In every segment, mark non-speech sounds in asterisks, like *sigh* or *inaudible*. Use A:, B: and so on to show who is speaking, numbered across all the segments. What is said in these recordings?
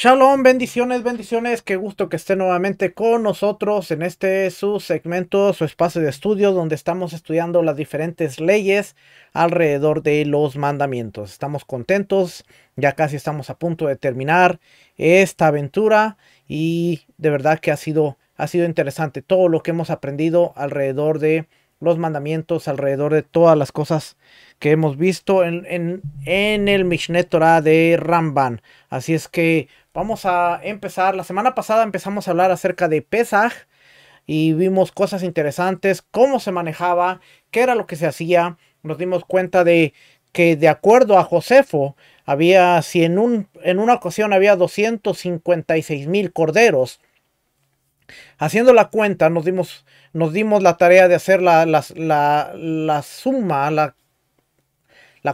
A: Shalom, bendiciones, bendiciones, qué gusto que esté nuevamente con nosotros en este su segmento, su espacio de estudio, donde estamos estudiando las diferentes leyes alrededor de los mandamientos. Estamos contentos, ya casi estamos a punto de terminar esta aventura y de verdad que ha sido, ha sido interesante todo lo que hemos aprendido alrededor de los mandamientos, alrededor de todas las cosas que hemos visto en, en, el Mishneh Torah de Ramban. Así es que Vamos a empezar. La semana pasada empezamos a hablar acerca de Pesaj y vimos cosas interesantes, cómo se manejaba, qué era lo que se hacía. Nos dimos cuenta de que de acuerdo a Josefo, había, si en, un, en una ocasión había 256 mil corderos, haciendo la cuenta nos dimos, nos dimos la tarea de hacer la, la, la, la suma, la,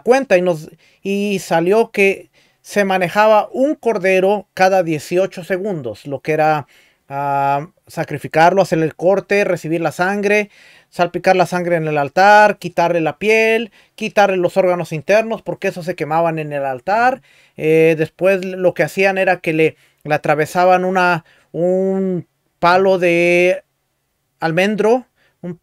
A: cuenta y, nos, y salió que se manejaba un cordero cada 18 segundos, lo que era ah, sacrificarlo, hacer el corte, recibir la sangre, salpicar la sangre en el altar, quitarle la piel, quitarle los órganos internos, porque esos se quemaban en el altar. Eh, después lo que hacían era que le, atravesaban una, un palo de almendro, un,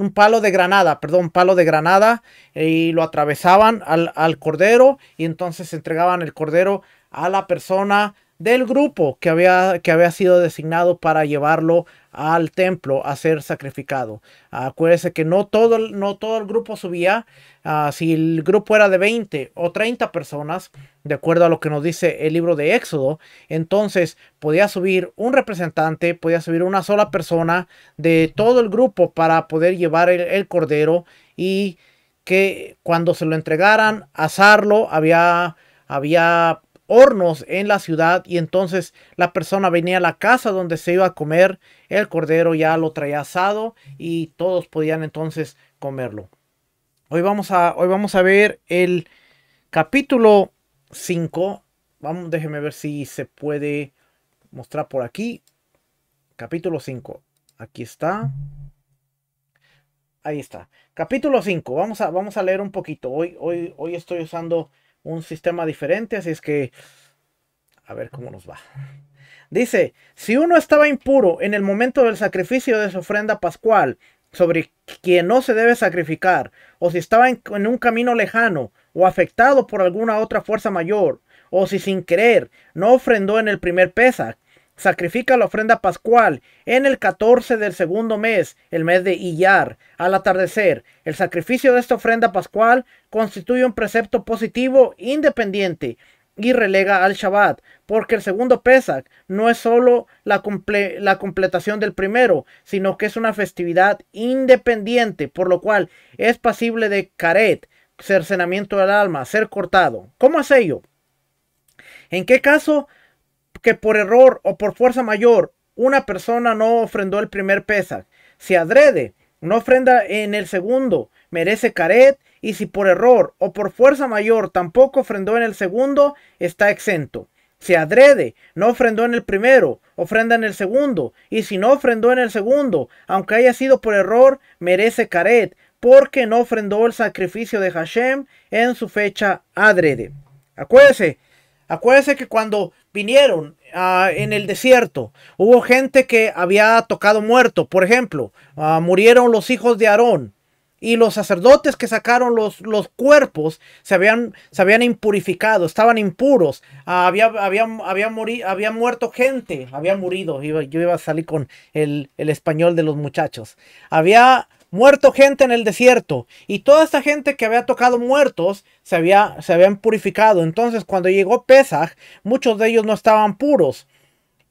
A: un palo de granada, perdón, palo de granada y lo atravesaban al, cordero y entonces entregaban el cordero a la persona del grupo que había, que había sido designado para llevarlo al templo a ser sacrificado. Acuérdense que no todo, no todo el grupo subía. Ah, si el grupo era de 20 o 30 personas, de acuerdo a lo que nos dice el libro de Éxodo, entonces podía subir un representante, podía subir una sola persona de todo el grupo para poder llevar el, cordero y que cuando se lo entregaran, asarlo, había, había hornos en la ciudad y entonces la persona venía a la casa donde se iba a comer, el cordero ya lo traía asado y todos podían entonces comerlo. Hoy vamos a, hoy vamos a ver el capítulo 5. Vamos, déjeme ver si se puede mostrar por aquí. Capítulo 5. Aquí está. Ahí está. Capítulo 5. Vamos a, vamos a leer un poquito. Hoy, hoy, hoy estoy usando un sistema diferente, así es que a ver cómo nos va. Dice, si uno estaba impuro en el momento del sacrificio de su ofrenda pascual, sobre quien no se debe sacrificar, o si estaba en, un camino lejano, o afectado por alguna otra fuerza mayor, o si sin querer no ofrendó en el primer pesa sacrifica la ofrenda pascual en el 14 del segundo mes, el mes de Iyar, al atardecer. El sacrificio de esta ofrenda pascual constituye un precepto positivo independiente y relega al Shabbat, porque el segundo Pesach no es solo la, la completación del primero, sino que es una festividad independiente, por lo cual es pasible de caret, cercenamiento del alma, ser cortado. ¿Cómo hace ello? ¿En qué caso que por error o por fuerza mayor una persona no ofrendó el primer Pesach, si adrede no ofrenda en el segundo, merece caret, y si por error o por fuerza mayor tampoco ofrendó en el segundo, está exento. Si adrede no ofrendó en el primero, ofrenda en el segundo, y si no ofrendó en el segundo, aunque haya sido por error, merece caret, porque no ofrendó el sacrificio de Hashem en su fecha adrede. Acuérdese, acuérdese que cuando vinieron ah, en el desierto. Hubo gente que había tocado muerto, por ejemplo, ah, murieron los hijos de Aarón. Y los sacerdotes que sacaron los, los cuerpos se habían, se habían impurificado, estaban impuros. Ah, había, había, había, muerto gente, había murido. yo iba a salir con el, el español de los muchachos. Había muerto gente en el desierto. Y toda esta gente que había tocado muertos se, había, se habían purificado. Entonces cuando llegó Pesach muchos de ellos no estaban puros.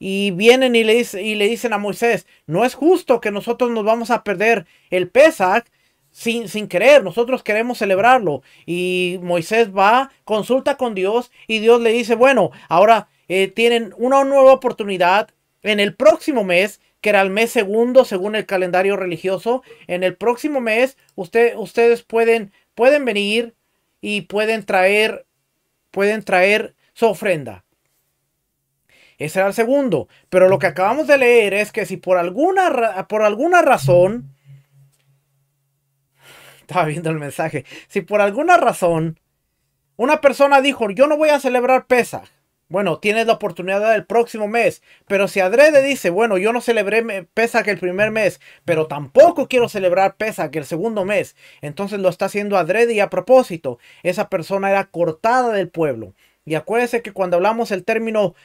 A: Y vienen y le, dicen a Moisés, no es justo que nosotros nos vamos a perder el Pesach sin, querer, nosotros queremos celebrarlo. Y Moisés va, consulta con Dios y Dios le dice, bueno, ahora eh, tienen una nueva oportunidad en el próximo mes que era el mes segundo según el calendario religioso. En el próximo mes ustedes pueden, pueden venir y pueden traer, pueden traer su ofrenda. Ese era el segundo. Pero lo que acabamos de leer es que si por alguna, por alguna razón... *laughs* Estaba viendo el mensaje. Si por alguna razón una persona dijo, yo no voy a celebrar Pesaj bueno, tienes la oportunidad del próximo mes. Pero si Adrede dice, bueno, yo no celebré que el primer mes, pero tampoco quiero celebrar que el segundo mes, entonces lo está haciendo Adrede y a propósito, esa persona era cortada del pueblo. Y acuérdese que cuando hablamos el término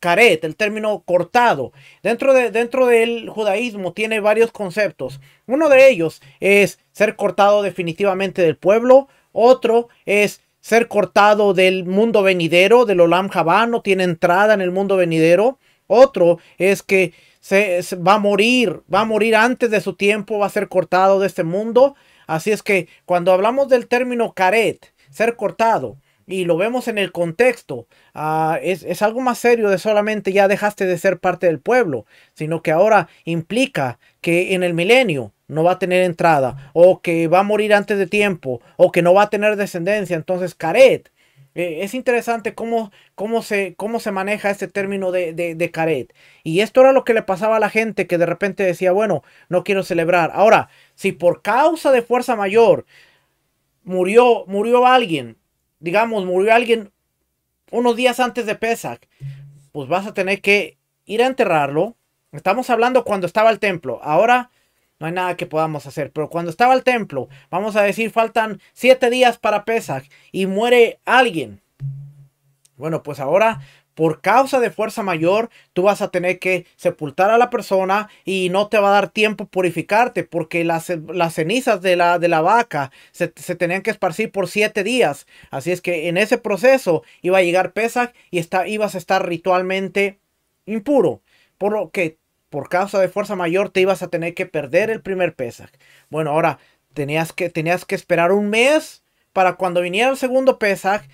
A: caret, el término cortado, dentro, de, dentro del judaísmo tiene varios conceptos. Uno de ellos es ser cortado definitivamente del pueblo. Otro es ser cortado del mundo venidero, del Olam Jabá, no tiene entrada en el mundo venidero. Otro es que se, va a morir, va a morir antes de su tiempo, va a ser cortado de este mundo. Así es que cuando hablamos del término caret, ser cortado, y lo vemos en el contexto, ah, es, es algo más serio de solamente ya dejaste de ser parte del pueblo, sino que ahora implica que en el milenio no va a tener entrada, o que va a morir antes de tiempo, o que no va a tener descendencia. Entonces, Caret, eh, es interesante cómo, cómo, se, cómo se maneja este término de, de, Caret. Y esto era lo que le pasaba a la gente que de repente decía, bueno, no quiero celebrar. Ahora, si por causa de fuerza mayor murió, murió alguien, digamos, murió alguien unos días antes de Pesach, pues vas a tener que ir a enterrarlo. Estamos hablando cuando estaba el templo. Ahora no hay nada que podamos hacer. Pero cuando estaba el templo, vamos a decir, faltan siete días para Pesach y muere alguien. Bueno, pues ahora por causa de fuerza mayor, tú vas a tener que sepultar a la persona y no te va a dar tiempo purificarte porque las, cenizas de la, de la vaca se, tenían que esparcir por siete días. Así es que en ese proceso iba a llegar Pesach y está, ibas a estar ritualmente impuro. Por lo que por causa de fuerza mayor te ibas a tener que perder el primer Pesaj. Bueno, ahora tenías que, tenías que esperar un mes para cuando viniera el segundo Pesaj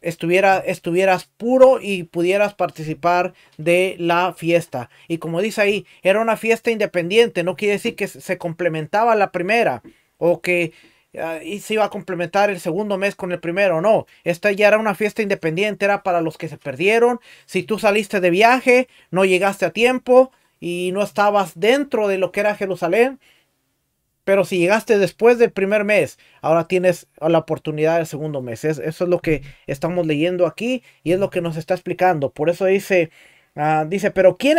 A: estuviera, estuvieras puro y pudieras participar de la fiesta. Y como dice ahí, era una fiesta independiente, no quiere decir que se complementaba la primera o que ah, se iba a complementar el segundo mes con el primero, no. Esta ya era una fiesta independiente, era para los que se perdieron. Si tú saliste de viaje, no llegaste a tiempo, y no estabas dentro de lo que era Jerusalén. Pero si llegaste después del primer mes, ahora tienes la oportunidad del segundo mes. eso es lo que estamos leyendo aquí y es lo que nos está explicando. Por eso dice, ah, dice, pero quien,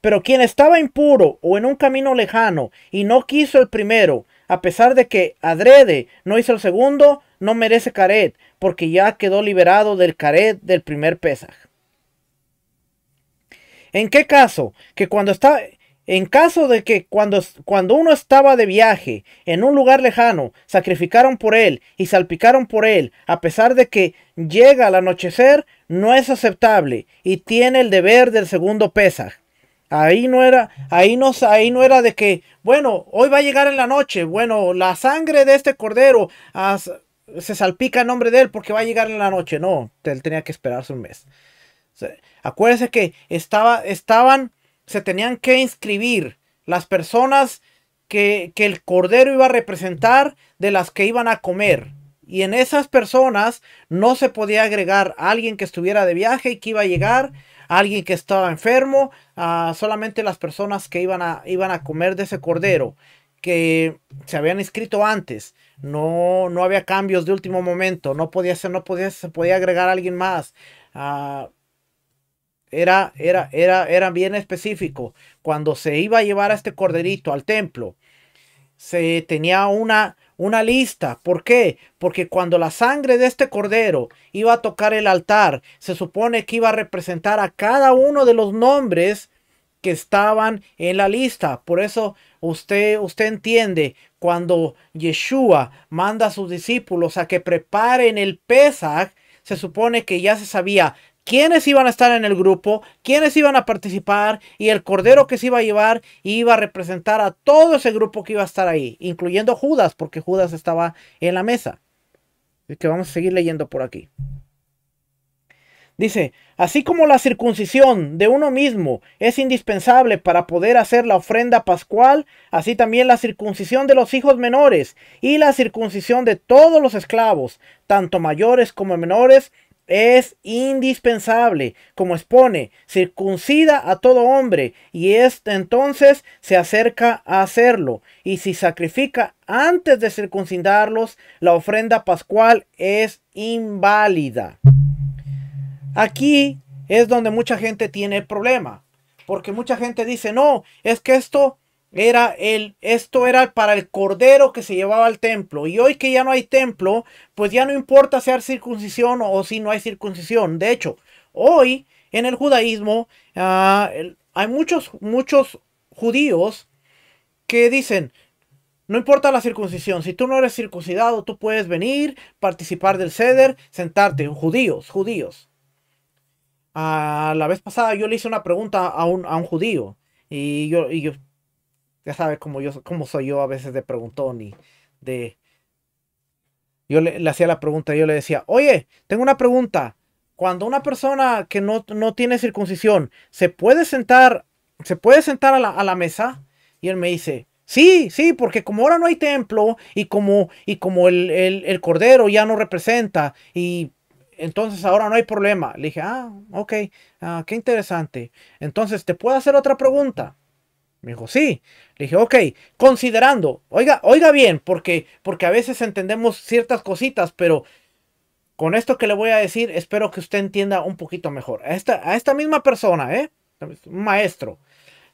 A: pero quien estaba impuro o en un camino lejano y no quiso el primero, a pesar de que adrede no hizo el segundo, no merece caret, porque ya quedó liberado del caret del primer pesaj. ¿En qué caso? Que cuando está, en caso de que cuando, cuando uno estaba de viaje en un lugar lejano, sacrificaron por él y salpicaron por él, a pesar de que llega al anochecer, no es aceptable y tiene el deber del segundo pesaj. Ahí no era, ahí no, ahí no era de que, bueno, hoy va a llegar en la noche, bueno, la sangre de este cordero se salpica en nombre de él porque va a llegar en la noche. No, él tenía que esperarse un mes. Acuérdense que estaba, estaban, se tenían que inscribir las personas que, que el cordero iba a representar de las que iban a comer. Y en esas personas no se podía agregar a alguien que estuviera de viaje y que iba a llegar, alguien que estaba enfermo, solamente las personas que iban a, iban a comer de ese cordero, que se habían inscrito antes. No, no había cambios de último momento, no podía ser, no podía, se podía agregar a alguien más. Ah, era, era, era, bien específico. Cuando se iba a llevar a este corderito al templo, se tenía una, una lista. ¿Por qué? Porque cuando la sangre de este cordero iba a tocar el altar, se supone que iba a representar a cada uno de los nombres que estaban en la lista. Por eso usted, usted entiende cuando Yeshua manda a sus discípulos a que preparen el Pesach se supone que ya se sabía quiénes iban a estar en el grupo, quiénes iban a participar y el cordero que se iba a llevar iba a representar a todo ese grupo que iba a estar ahí, incluyendo Judas, porque Judas estaba en la mesa. Así que vamos a seguir leyendo por aquí. Dice, así como la circuncisión de uno mismo es indispensable para poder hacer la ofrenda pascual, así también la circuncisión de los hijos menores y la circuncisión de todos los esclavos, tanto mayores como menores, es indispensable, como expone, circuncida a todo hombre, y este entonces se acerca a hacerlo, y si sacrifica antes de circuncidarlos, la ofrenda pascual es inválida. Aquí es donde mucha gente tiene el problema, porque mucha gente dice, no, es que esto era el, esto era para el cordero que se llevaba al templo. Y hoy que ya no hay templo, pues ya no importa si hay circuncisión o, si no hay circuncisión. De hecho, hoy en el judaísmo ah, hay muchos, muchos judíos que dicen, no importa la circuncisión, si tú no eres circuncidado, tú puedes venir, participar del ceder, sentarte. Judíos, judíos. Ah, la vez pasada yo le hice una pregunta a un, judío y yo, y yo ya sabes cómo yo cómo soy yo a veces de preguntón y de yo le, hacía la pregunta y yo le decía, oye, tengo una pregunta. Cuando una persona que no, no tiene circuncisión se puede sentar, se puede sentar a la, mesa, y él me dice, sí, sí, porque como ahora no hay templo, y como, y como el, el, cordero ya no representa, y entonces ahora no hay problema. Le dije, ah, ok, ah, qué interesante. Entonces, ¿te puedo hacer otra pregunta? Me dijo, sí. Le dije, ok, considerando, oiga, oiga bien, porque, porque a veces entendemos ciertas cositas, pero con esto que le voy a decir, espero que usted entienda un poquito mejor. A esta, a esta misma persona, ¿eh? Un maestro.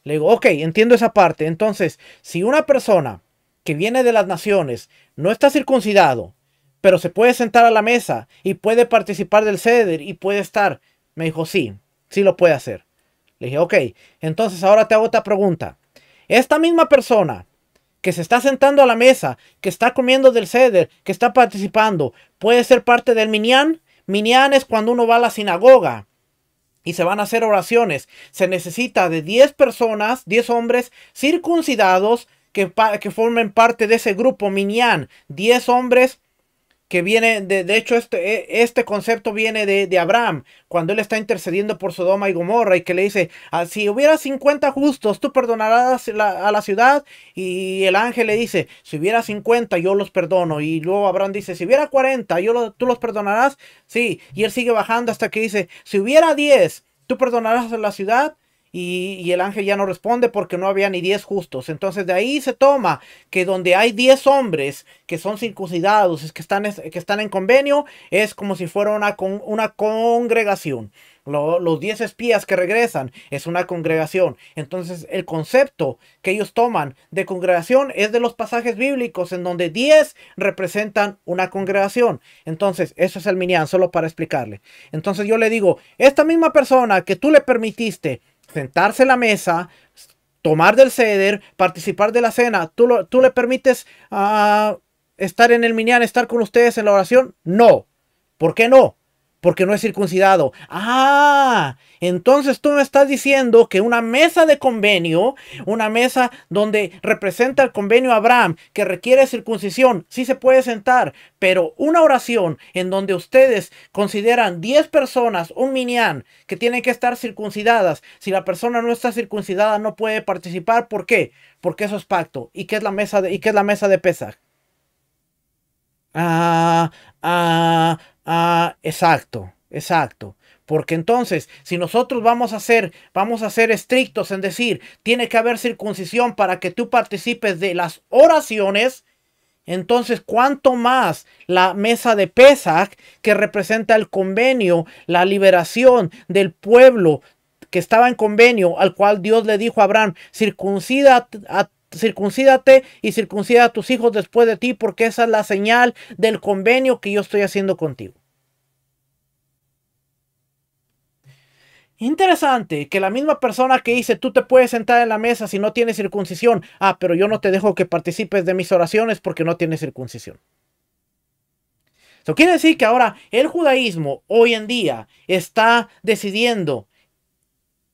A: Le digo, ok, entiendo esa parte. Entonces, si una persona que viene de las naciones no está circuncidado, pero se puede sentar a la mesa y puede participar del ceder y puede estar, me dijo, sí, sí lo puede hacer. Le dije, ok, entonces ahora te hago otra pregunta. Esta misma persona que se está sentando a la mesa, que está comiendo del ceder, que está participando, puede ser parte del minián. Minián es cuando uno va a la sinagoga y se van a hacer oraciones. Se necesita de 10 personas, 10 hombres circuncidados que, que formen parte de ese grupo minián. 10 hombres que viene, de, de hecho, este, e, este, concepto viene de, Abraham, cuando él está intercediendo por Sodoma y Gomorra y que le dice, ah, si hubiera 50 justos, tú perdonarás a la ciudad. Y el ángel le dice, si hubiera 50, yo los perdono. Y luego Abraham dice, si hubiera 40, yo tú los perdonarás. Sí, y él sigue bajando hasta que dice, si hubiera 10, tú perdonarás a la ciudad y, el ángel ya no responde porque no había ni diez justos. Entonces de ahí se toma que donde hay diez hombres que son circuncidados, que están, que están en convenio, es como si fuera una, una congregación. los 10 espías que regresan es una congregación. Entonces el concepto que ellos toman de congregación es de los pasajes bíblicos en donde 10 representan una congregación. Entonces eso es el minián, solo para explicarle. Entonces yo le digo, esta misma persona que tú le permitiste sentarse a la mesa, tomar del ceder, participar de la cena. ¿Tú, tú le permites ah, estar en el minián, estar con ustedes en la oración? No. ¿Por qué no? porque no es circuncidado. Ah, entonces tú me estás diciendo que una mesa de convenio, una mesa donde representa el convenio Abraham, que requiere circuncisión, sí se puede sentar, pero una oración en donde ustedes consideran 10 personas, un minián, que tienen que estar circuncidadas, si la persona no está circuncidada no puede participar, ¿por qué? Porque eso es pacto. ¿Y qué es la mesa de, y qué es la mesa de Pesach? Ah, ah, ah, exacto, exacto. Porque entonces, si nosotros vamos a ser, vamos a ser estrictos en decir, tiene que haber circuncisión para que tú participes de las oraciones, entonces, ¿cuánto más la mesa de Pesach, que representa el convenio, la liberación del pueblo que estaba en convenio, al cual Dios le dijo a Abraham, circuncida a circuncídate y circuncida a tus hijos después de ti, porque esa es la señal del convenio que yo estoy haciendo contigo. Interesante que la misma persona que dice, tú te puedes sentar en la mesa si no tienes circuncisión, ah, pero yo no te dejo que participes de mis oraciones porque no tienes circuncisión. Eso quiere decir que ahora el judaísmo hoy en día está decidiendo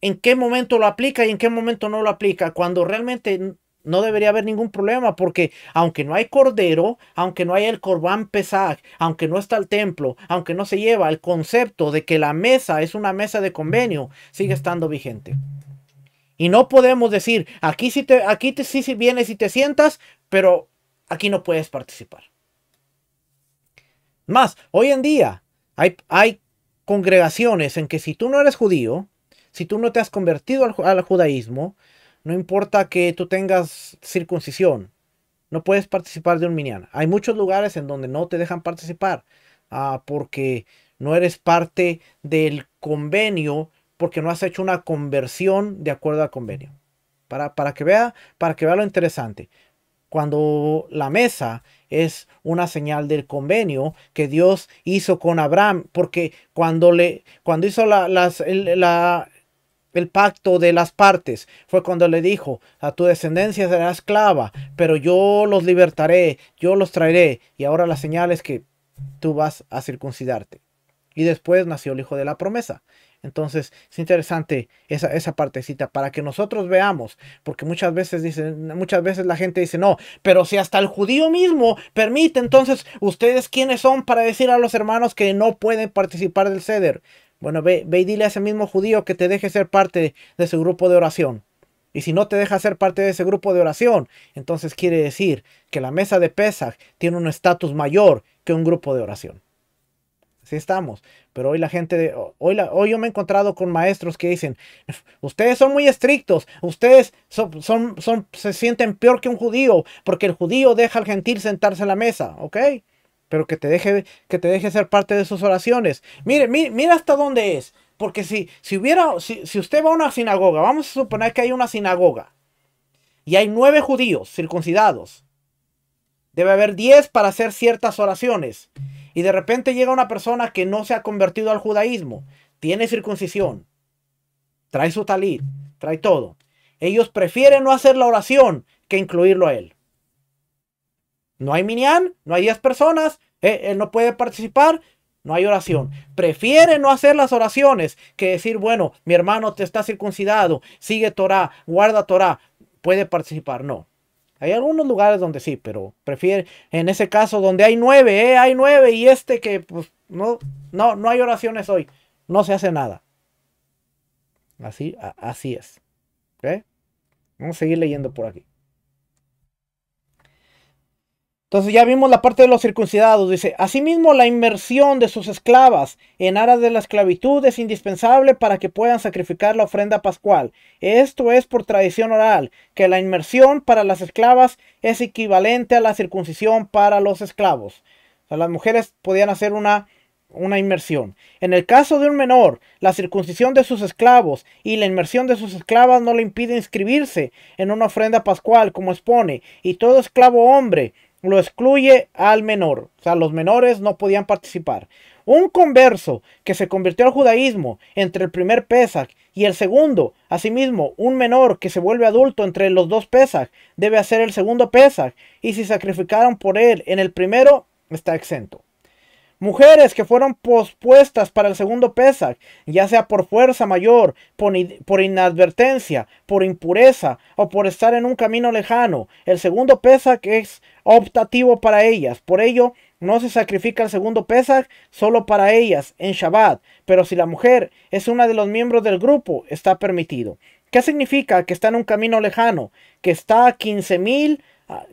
A: en qué momento lo aplica y en qué momento no lo aplica, cuando realmente no debería haber ningún problema porque aunque no hay cordero, aunque no hay el corbán Pesach... aunque no está el templo, aunque no se lleva el concepto de que la mesa es una mesa de convenio, sigue estando vigente. Y no podemos decir, aquí sí te, aquí vienes y te sientas, pero aquí no puedes participar. Más, hoy en día hay, hay congregaciones en que si tú no eres judío, si tú no te has convertido al, al judaísmo, no importa que tú tengas circuncisión, no puedes participar de un miniano. Hay muchos lugares en donde no te dejan participar ah, porque no eres parte del convenio, porque no has hecho una conversión de acuerdo al convenio. Para, para, que, vea, para que vea lo interesante. Cuando la mesa es una señal del convenio que Dios hizo con Abraham, porque cuando, le, cuando hizo la, las, la, el pacto de las partes. Fue cuando le dijo, a tu descendencia será esclava, pero yo los libertaré, yo los traeré. Y ahora la señal es que tú vas a circuncidarte. Y después nació el hijo de la promesa. Entonces es interesante esa, esa partecita para que nosotros veamos, porque muchas veces dicen, muchas veces la gente dice, no, pero si hasta el judío mismo permite, entonces ustedes quiénes son para decir a los hermanos que no pueden participar del ceder. Bueno, ve, y dile a ese mismo judío que te deje ser parte de su grupo de oración. Y si no te deja ser parte de ese grupo de oración, entonces quiere decir que la mesa de Pesach tiene un estatus mayor que un grupo de oración. Así estamos. Pero hoy la gente, de, hoy, yo me he encontrado con maestros que dicen, ustedes son muy estrictos, ustedes son, se sienten peor que un judío, porque el judío deja al gentil sentarse a la mesa, ¿ok? pero que te deje, que te deje ser parte de sus oraciones. Mire, mira hasta dónde es. Porque si, si hubiera, si, usted va a una sinagoga, vamos a suponer que hay una sinagoga y hay nueve judíos circuncidados. Debe haber diez para hacer ciertas oraciones. Y de repente llega una persona que no se ha convertido al judaísmo, tiene circuncisión, trae su talid trae todo. Ellos prefieren no hacer la oración que incluirlo a él. No hay minián, no hay 10 personas, eh, él no puede participar, no hay oración. Prefiere no hacer las oraciones que decir, bueno, mi hermano te está circuncidado, sigue Torah, guarda Torah, puede participar. No. Hay algunos lugares donde sí, pero prefiere, en ese caso donde hay nueve, eh, hay nueve y este que pues, no, no, no hay oraciones hoy, no se hace nada. Así, así es. Vamos a seguir leyendo por aquí. Entonces ya vimos la parte de los circuncidados. Dice, asimismo la inmersión de sus esclavas en aras de la esclavitud es indispensable para que puedan sacrificar la ofrenda pascual. Esto es por tradición oral, que la inmersión para las esclavas es equivalente a la circuncisión para los esclavos. O sea, las mujeres podían hacer una, una inmersión. En el caso de un menor, la circuncisión de sus esclavos y la inmersión de sus esclavas no le impide inscribirse en una ofrenda pascual, como expone, y todo esclavo hombre lo excluye al menor. O sea, los menores no podían participar. Un converso que se convirtió al judaísmo entre el primer Pesach y el segundo, asimismo, un menor que se vuelve adulto entre los dos Pesach debe hacer el segundo Pesach y si sacrificaron por él en el primero, está exento. Mujeres que fueron pospuestas para el segundo Pesach, ya sea por fuerza mayor, por inadvertencia, por impureza o por estar en un camino lejano. El segundo Pesach es optativo para ellas. Por ello, no se sacrifica el segundo Pesach solo para ellas en Shabbat, pero si la mujer es una de los miembros del grupo, está permitido. ¿Qué significa que está en un camino lejano? Que está a 15 mil,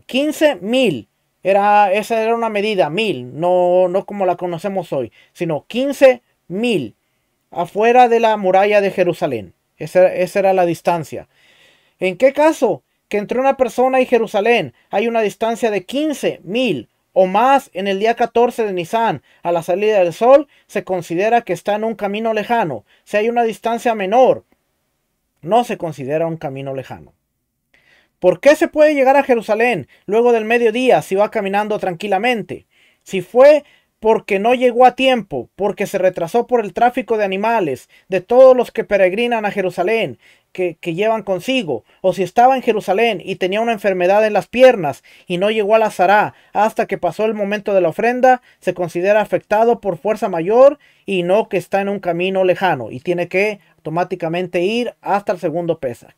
A: 15 mil esa era una medida, mil, no, no como la conocemos hoy, sino 15 mil afuera de la muralla de Jerusalén. Esa, era la distancia. ¿En qué caso? Que entre una persona y Jerusalén hay una distancia de 15 mil o más en el día 14 de Nisan, a la salida del sol, se considera que está en un camino lejano. Si hay una distancia menor, no se considera un camino lejano. ¿Por qué se puede llegar a Jerusalén luego del mediodía si va caminando tranquilamente? Si fue porque no llegó a tiempo, porque se retrasó por el tráfico de animales, de todos los que peregrinan a Jerusalén, que, llevan consigo, o si estaba en Jerusalén y tenía una enfermedad en las piernas y no llegó a la zará hasta que pasó el momento de la ofrenda, se considera afectado por fuerza mayor y no que está en un camino lejano y tiene que automáticamente ir hasta el segundo Pesach.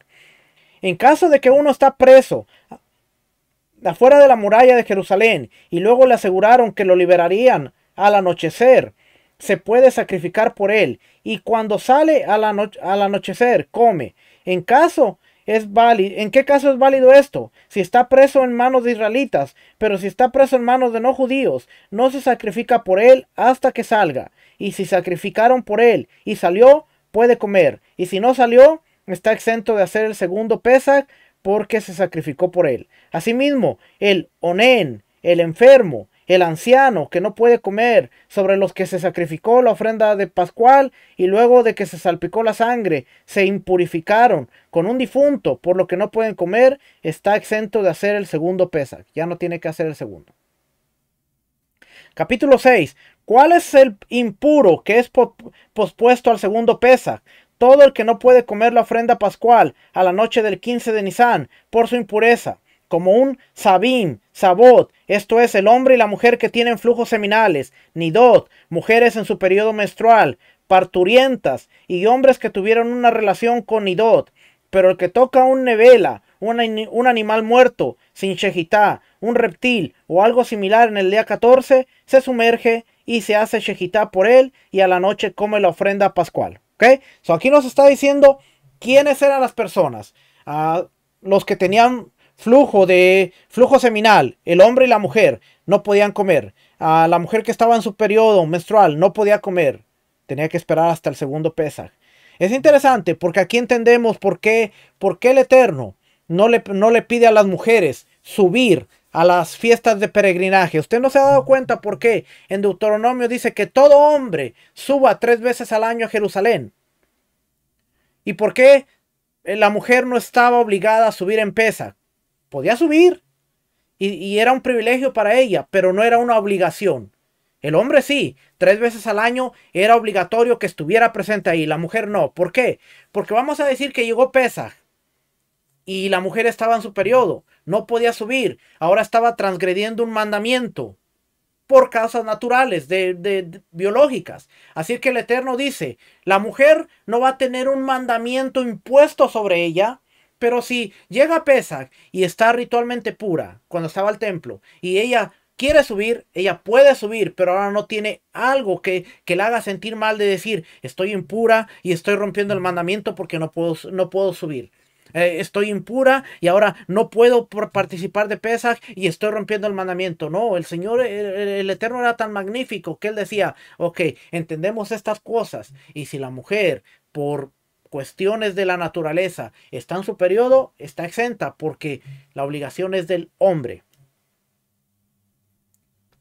A: En caso de que uno está preso afuera de la muralla de Jerusalén y luego le aseguraron que lo liberarían al anochecer, se puede sacrificar por él y cuando sale al, anochecer come. En caso es válido, ¿en qué caso es válido esto? Si está preso en manos de israelitas, pero si está preso en manos de no judíos, no se sacrifica por él hasta que salga. Y si sacrificaron por él y salió, puede comer. Y si no salió, está exento de hacer el segundo Pesach porque se sacrificó por él. Asimismo, el Onen, el enfermo, el anciano que no puede comer, sobre los que se sacrificó la ofrenda de Pascual y luego de que se salpicó la sangre, se impurificaron con un difunto, por lo que no pueden comer, está exento de hacer el segundo Pesach. Ya no tiene que hacer el segundo. Capítulo 6. ¿Cuál es el impuro que es pospuesto al segundo Pesach? todo el que no puede comer la ofrenda pascual a la noche del 15 de nisán por su impureza, como un sabín, sabot, esto es el hombre y la mujer que tienen flujos seminales, nidot, mujeres en su periodo menstrual, parturientas y hombres que tuvieron una relación con nidot, pero el que toca un nevela, un, un animal muerto, sin shejitá, un reptil o algo similar en el día 14, se sumerge y se hace shejitá por él y a la noche come la ofrenda pascual. ¿Ok? aquí nos está diciendo quiénes eran las personas. Ah, los que tenían flujo de flujo seminal, el hombre y la mujer no podían comer. a ah, la mujer que estaba en su periodo menstrual no podía comer. Tenía que esperar hasta el segundo Pesaj. Es interesante porque aquí entendemos por qué, por qué el Eterno no le, no le pide a las mujeres subir a las fiestas de peregrinaje. ¿Usted no se ha dado cuenta por qué en Deuteronomio dice que todo hombre suba tres veces al año a Jerusalén? ¿Y por qué eh, la mujer no estaba obligada a subir en pesa? Podía subir y, era un privilegio para ella, pero no era una obligación. El hombre sí, tres veces al año era obligatorio que estuviera presente ahí, la mujer no. ¿Por qué? Porque vamos a decir que llegó pesa y la mujer estaba en su periodo, no podía subir, ahora estaba transgrediendo un mandamiento por causas naturales, de, biológicas. Así que el Eterno dice, la mujer no va a tener un mandamiento impuesto sobre ella, pero si llega a Pesach y está ritualmente pura, cuando estaba al templo, y ella quiere subir, ella puede subir, pero ahora no tiene algo que, que la haga sentir mal de decir, estoy impura y estoy rompiendo el mandamiento porque no puedo, no puedo subir. Eh, estoy impura y ahora no puedo participar de Pesach y estoy rompiendo el mandamiento. No, el Señor, el, Eterno era tan magnífico que él decía, ok, entendemos estas cosas y si la mujer por cuestiones de la naturaleza está en su periodo, está exenta porque la obligación es del hombre.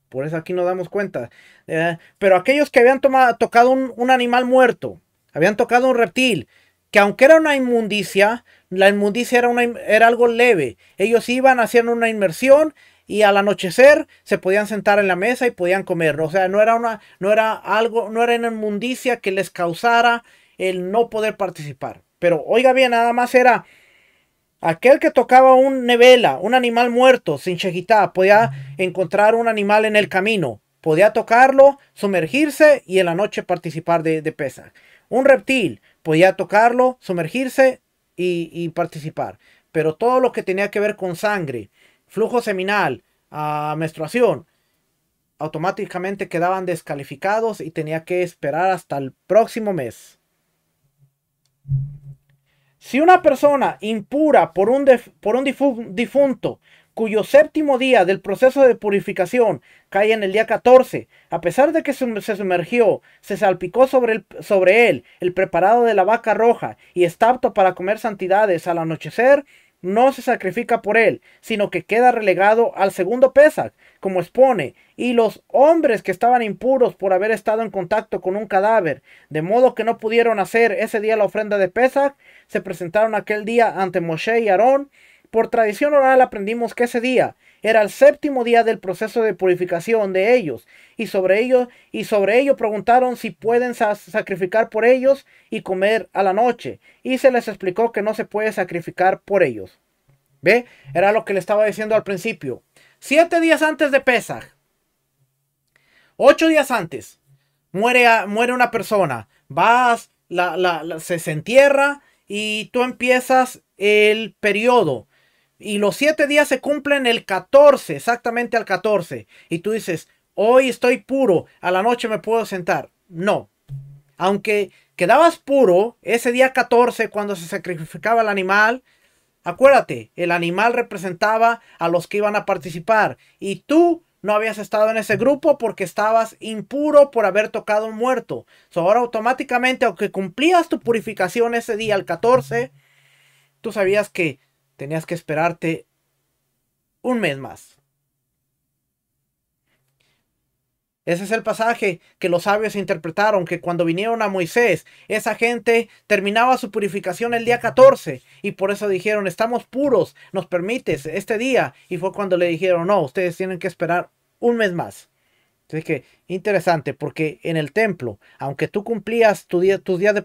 A: Por eso aquí nos damos cuenta. Eh, pero aquellos que habían tocado un, un, animal muerto, habían tocado un reptil, que aunque era una inmundicia, la inmundicia era, era algo leve. Ellos iban, haciendo una inmersión y al anochecer se podían sentar en la mesa y podían comer. O sea, no era, una, no era algo, no era una inmundicia que les causara el no poder participar. Pero oiga bien, nada más era aquel que tocaba un nevela, un animal muerto, sin chejitá, podía encontrar un animal en el camino, podía tocarlo, sumergirse y en la noche participar de, de pesa. Un reptil podía tocarlo, sumergirse y, participar. Pero todo lo que tenía que ver con sangre, flujo seminal, a ah, menstruación, automáticamente quedaban descalificados y tenía que esperar hasta el próximo mes. Si una persona impura por un, por un difunto cuyo séptimo día del proceso de purificación cae en el día 14, a pesar de que se sumergió, se salpicó sobre, él el preparado de la vaca roja y está apto para comer santidades al anochecer, no se sacrifica por él, sino que queda relegado al segundo Pesach, como expone, y los hombres que estaban impuros por haber estado en contacto con un cadáver, de modo que no pudieron hacer ese día la ofrenda de Pesach, se presentaron aquel día ante Moshe y Aarón, por tradición oral aprendimos que ese día era el séptimo día del proceso de purificación de ellos, y sobre ello, y sobre ello preguntaron si pueden sacrificar por ellos y comer a la noche, y se les explicó que no se puede sacrificar por ellos. ¿Ve? Era lo que le estaba diciendo al principio. Siete días antes de Pesach. ocho días antes, muere, muere una persona, vas, la, se, se entierra y tú empiezas el periodo y los siete días se cumplen el 14, exactamente al 14, y tú dices, hoy estoy puro, a la noche me puedo sentar. No. Aunque quedabas puro ese día 14 cuando se sacrificaba el animal, acuérdate, el animal representaba a los que iban a participar y tú no habías estado en ese grupo porque estabas impuro por haber tocado un muerto. ahora automáticamente, aunque cumplías tu purificación ese día, el 14, tú sabías que tenías que esperarte un mes más. Ese es el pasaje que los sabios interpretaron, que cuando vinieron a Moisés, esa gente terminaba su purificación el día 14 y por eso dijeron, estamos puros, nos permites este día. Y fue cuando le dijeron, no, ustedes tienen que esperar un mes más. Así que interesante, porque en el templo, aunque tú cumplías tus día, días de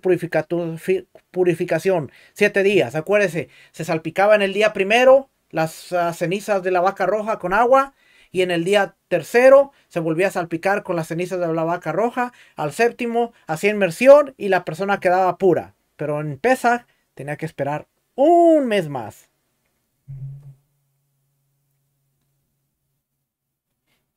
A: purificación, siete días, acuérdese, se salpicaba en el día primero las cenizas de la vaca roja con agua, y en el día tercero se volvía a salpicar con las cenizas de la vaca roja, al séptimo hacía inmersión y la persona quedaba pura, pero en Pesach tenía que esperar un mes más.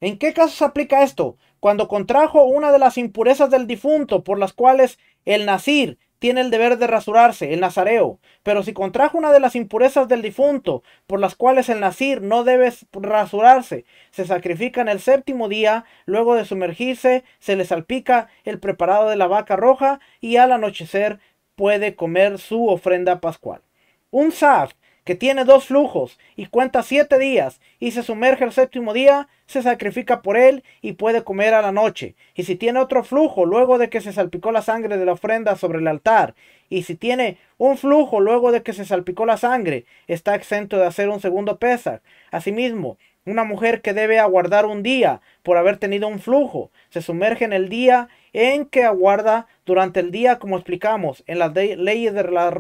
A: ¿En qué casos aplica esto? Cuando contrajo una de las impurezas del difunto por las cuales el nazir tiene el deber de rasurarse, el nazareo. Pero si contrajo una de las impurezas del difunto, por las cuales el nazir no debe rasurarse, se sacrifica en el séptimo día, luego de sumergirse, se le salpica el preparado de la vaca roja y al anochecer puede comer su ofrenda pascual. Un saft que tiene dos flujos y cuenta siete días, y se sumerge el séptimo día, se sacrifica por él y puede comer a la noche. Y si tiene otro flujo luego de que se salpicó la sangre de la ofrenda sobre el altar, y si tiene un flujo luego de que se salpicó la sangre, está exento de hacer un segundo pesar. Asimismo, una mujer que debe aguardar un día por haber tenido un flujo, se sumerge en el día en que aguarda durante el día, como explicamos en las leyes de la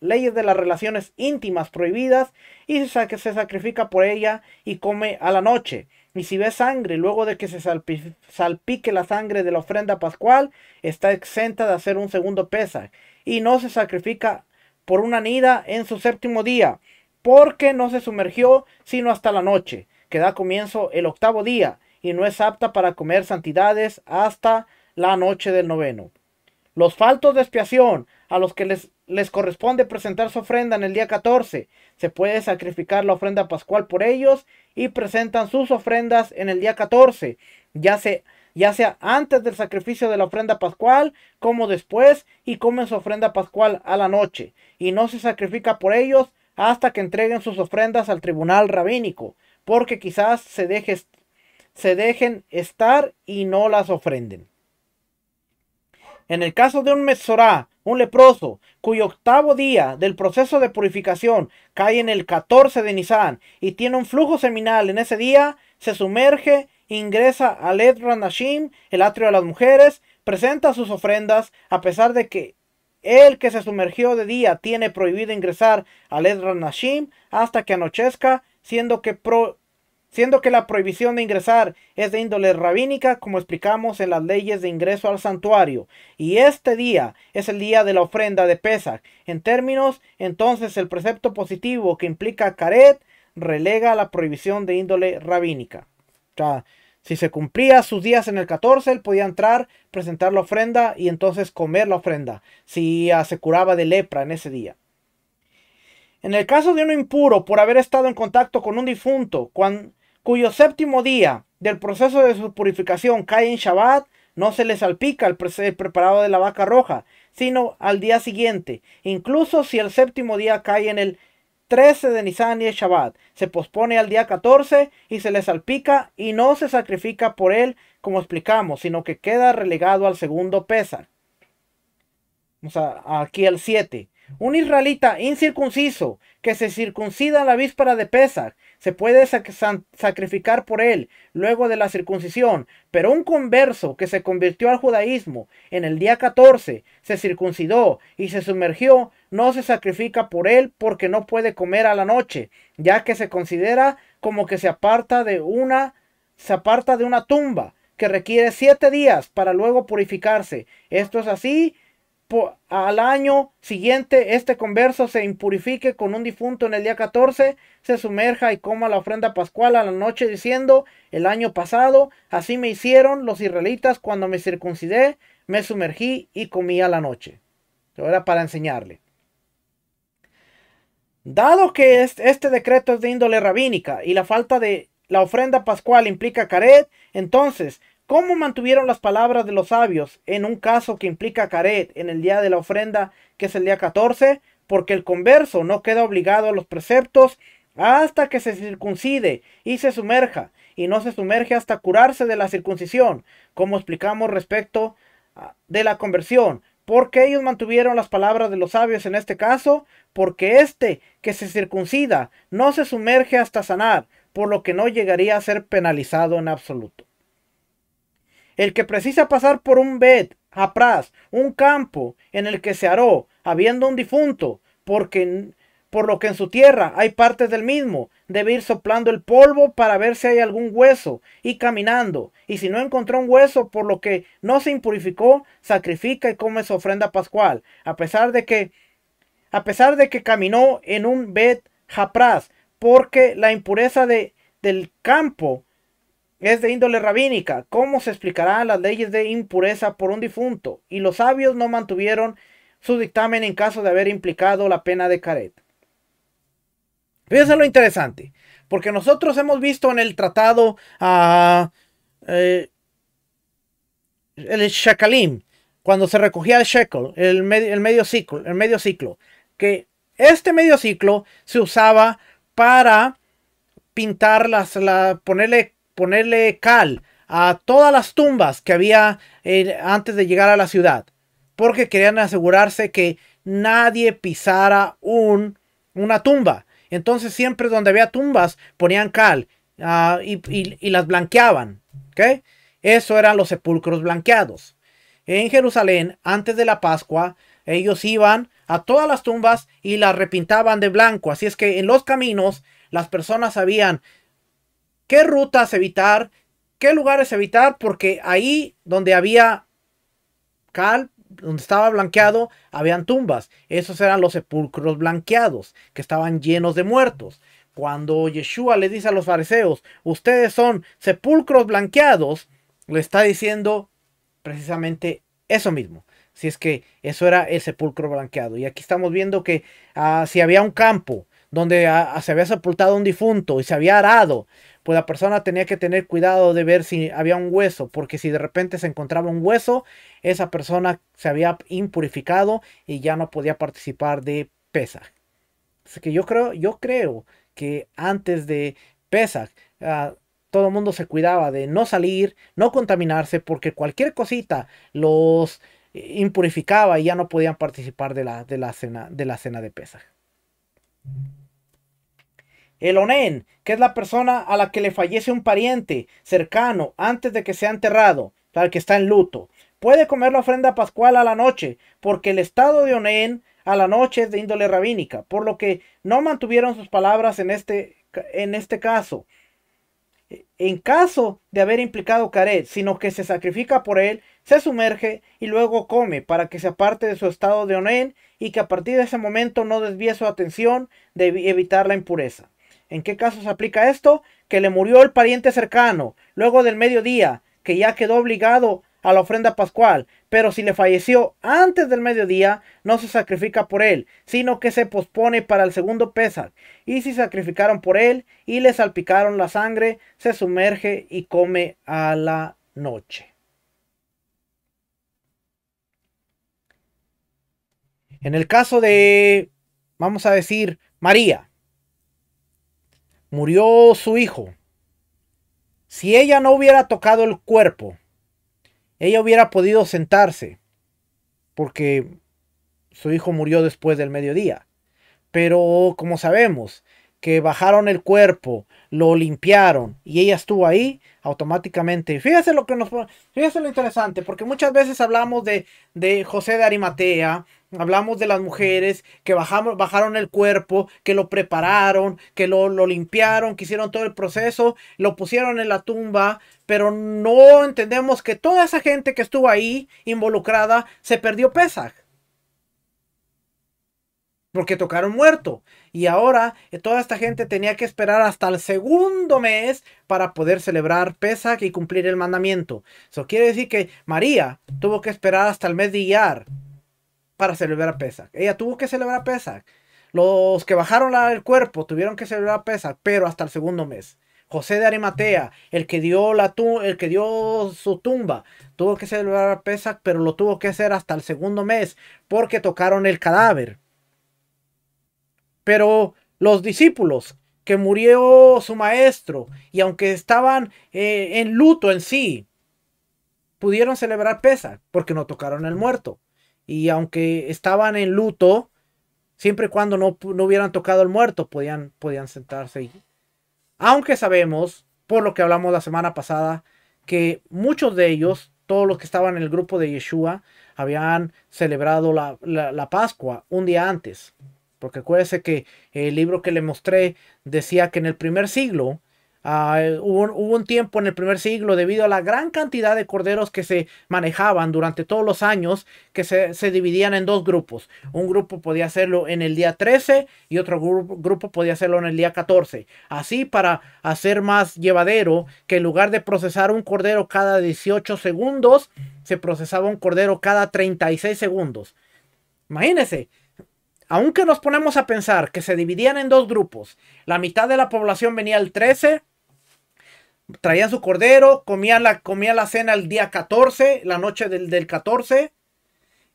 A: leyes de las relaciones íntimas prohibidas y se sacrifica por ella y come a la noche. Y si ve sangre luego de que se salpique la sangre de la ofrenda pascual, está exenta de hacer un segundo pesa y no se sacrifica por una nida en su séptimo día, porque no se sumergió sino hasta la noche, que da comienzo el octavo día, y no es apta para comer santidades hasta la noche del noveno. Los faltos de expiación a los que les, les corresponde presentar su ofrenda en el día 14. Se puede sacrificar la ofrenda pascual por ellos y presentan sus ofrendas en el día 14, ya, ya sea antes del sacrificio de la ofrenda pascual como después y comen su ofrenda pascual a la noche. Y no se sacrifica por ellos hasta que entreguen sus ofrendas al tribunal rabínico, porque quizás se, se dejen estar y no las ofrenden. En el caso de un mesorá, un leproso, cuyo octavo día del proceso de purificación cae en el 14 de Nisan y tiene un flujo seminal en ese día, se sumerge, ingresa al edranashim, el atrio de las mujeres, presenta sus ofrendas, a pesar de que el que se sumergió de día tiene prohibido ingresar al Edran Hashim hasta que anochezca, siendo que pro siendo que la prohibición de ingresar es de índole rabínica, como explicamos en las leyes de ingreso al santuario, y este día es el día de la ofrenda de Pesach. En términos, entonces, el precepto positivo que implica Caret relega la prohibición de índole rabínica. O sea, si se cumplía sus días en el 14, él podía entrar, presentar la ofrenda y entonces comer la ofrenda, si ah, se curaba de lepra en ese día. En el caso de uno impuro por haber estado en contacto con un difunto, cuando cuyo séptimo día del proceso de su purificación cae en Shabbat, no se le salpica el, preparado de la vaca roja, sino al día siguiente, incluso si el séptimo día cae en el 13 de Nisan y el Shabbat. Se pospone al día 14 y se le salpica y no se sacrifica por él, como explicamos, sino que queda relegado al segundo Pesar. Vamos sea aquí al 7. Un israelita incircunciso que se circuncida la víspera de Pesar se puede sacrificar por él luego de la circuncisión, pero un converso que se convirtió al judaísmo en el día 14, se circuncidó y se sumergió, no se sacrifica por él porque no puede comer a la noche, ya que se considera como que se aparta de una se aparta de una tumba que requiere siete días para luego purificarse. Esto es así al año siguiente este converso se impurifique con un difunto en el día 14, se sumerja y coma la ofrenda pascual a la noche diciendo, el año pasado así me hicieron los israelitas cuando me circuncidé, me sumergí y comí a la noche. eso era para enseñarle. Dado que este decreto es de índole rabínica y la falta de la ofrenda pascual implica caret, entonces ¿Cómo mantuvieron las palabras de los sabios en un caso que implica caret en el día de la ofrenda, que es el día 14? Porque el converso no queda obligado a los preceptos hasta que se circuncide y se sumerja, y no se sumerge hasta curarse de la circuncisión, como explicamos respecto de la conversión. ¿Por qué ellos mantuvieron las palabras de los sabios en este caso, porque este que se circuncida no se sumerge hasta sanar, por lo que no llegaría a ser penalizado en absoluto. El que precisa pasar por un bed, hapraz un campo en el que se aró, habiendo un difunto, porque por lo que en su tierra hay partes del mismo, debe ir soplando el polvo para ver si hay algún hueso, y caminando, y si no encontró un hueso por lo que no se impurificó, sacrifica y come su ofrenda pascual, a pesar de que, a pesar de que caminó en un bet hapraz porque la impureza de, del campo es de índole rabínica. ¿Cómo se explicarán las leyes de impureza por un difunto? Y los sabios no mantuvieron su dictamen en caso de haber implicado la pena de Caret. Fíjense lo interesante, porque nosotros hemos visto en el tratado ah, eh, el shekalim cuando se recogía el shekel, el, medio ciclo, el medio ciclo, que este medio ciclo se usaba para pintar las, ponerle ponerle cal a todas las tumbas que había eh, antes de llegar a la ciudad, porque querían asegurarse que nadie pisara un, una tumba. Entonces siempre donde había tumbas ponían cal ah, y, las blanqueaban. ¿okay? Eso eran los sepulcros blanqueados. En Jerusalén, antes de la Pascua, ellos iban a todas las tumbas y las repintaban de blanco. Así es que en los caminos las personas sabían qué rutas evitar, qué lugares evitar, porque ahí donde había cal, donde estaba blanqueado, habían tumbas. Esos eran los sepulcros blanqueados, que estaban llenos de muertos. Cuando Yeshua le dice a los fariseos, ustedes son sepulcros blanqueados, le está diciendo precisamente eso mismo. Si es que eso era el sepulcro blanqueado. Y aquí estamos viendo que ah, si había un campo donde ah, se había sepultado un difunto y se había arado, pues la persona tenía que tener cuidado de ver si había un hueso, porque si de repente se encontraba un hueso, esa persona se había impurificado y ya no podía participar de Pesach. Así que yo creo, yo creo que antes de Pesach, ah, todo el mundo se cuidaba de no salir, no contaminarse, porque cualquier cosita los eh, impurificaba y ya no podían participar de la, de la, cena, de la cena de Pesach. El onen, que es la persona a la que le fallece un pariente cercano antes de que sea enterrado, tal que está en luto. Puede comer la ofrenda pascual a la noche, porque el estado de onen a la noche es de índole rabínica, por lo que no mantuvieron sus palabras en este, en este caso. En caso de haber implicado Caret, sino que se sacrifica por él, se sumerge y luego come para que se aparte de su estado de onen y que a partir de ese momento no desvíe su atención de evitar la impureza. ¿En qué se aplica esto? Que le murió el pariente cercano, luego del mediodía, que ya quedó obligado a la ofrenda pascual, pero si le falleció antes del mediodía, no se sacrifica por él, sino que se pospone para el segundo pésar Y si sacrificaron por él y le salpicaron la sangre, se sumerge y come a la noche. En el caso de, vamos a decir, María, murió su hijo, si ella no hubiera tocado el cuerpo, ella hubiera podido sentarse, porque su hijo murió después del mediodía. Pero como sabemos, que bajaron el cuerpo, lo limpiaron y ella estuvo ahí automáticamente. fíjese lo que nos fíjese lo interesante, porque muchas veces hablamos de, José de Arimatea, hablamos de las mujeres que bajaron el cuerpo, que lo prepararon, que lo, limpiaron, que hicieron todo el proceso, lo pusieron en la tumba, pero no entendemos que toda esa gente que estuvo ahí involucrada se perdió PESAG porque tocaron muerto. Y ahora eh, toda esta gente tenía que esperar hasta el segundo mes para poder celebrar Pesach y cumplir el mandamiento. Eso quiere decir que María tuvo que esperar hasta el mes de Iyar para celebrar Pesach. Ella tuvo que celebrar Pesach. Los que bajaron el cuerpo tuvieron que celebrar Pesach, pero hasta el segundo mes. José de Arimatea, el que dio, la el que dio su tumba, tuvo que celebrar Pesach, pero lo tuvo que hacer hasta el segundo mes porque tocaron el cadáver. Pero los discípulos, que murió su maestro, y aunque estaban eh, en luto en sí, pudieron celebrar pesa, porque no tocaron el muerto. Y aunque estaban en luto, siempre y cuando no, hubieran tocado el muerto, podían, podían sentarse. ahí. aunque sabemos, por lo que hablamos la semana pasada, que muchos de ellos, todos los que estaban en el grupo de Yeshua, habían celebrado la Pascua un día antes. Porque acuérdese que el libro que le mostré decía que en el primer siglo, ah, hubo, un tiempo en el primer siglo, debido a la gran cantidad de corderos que se manejaban durante todos los años, que se, dividían en dos grupos. Un grupo podía hacerlo en el día 13 y otro grupo, podía hacerlo en el día 14. Así, para hacer más llevadero, que en lugar de procesar un cordero cada 18 segundos, se procesaba un cordero cada 36 segundos. Imagínense, aunque nos ponemos a pensar que se dividían en dos grupos, la mitad de la población venía el 13, traían su cordero, comían la, comían la cena el día 14, la noche del, del 14,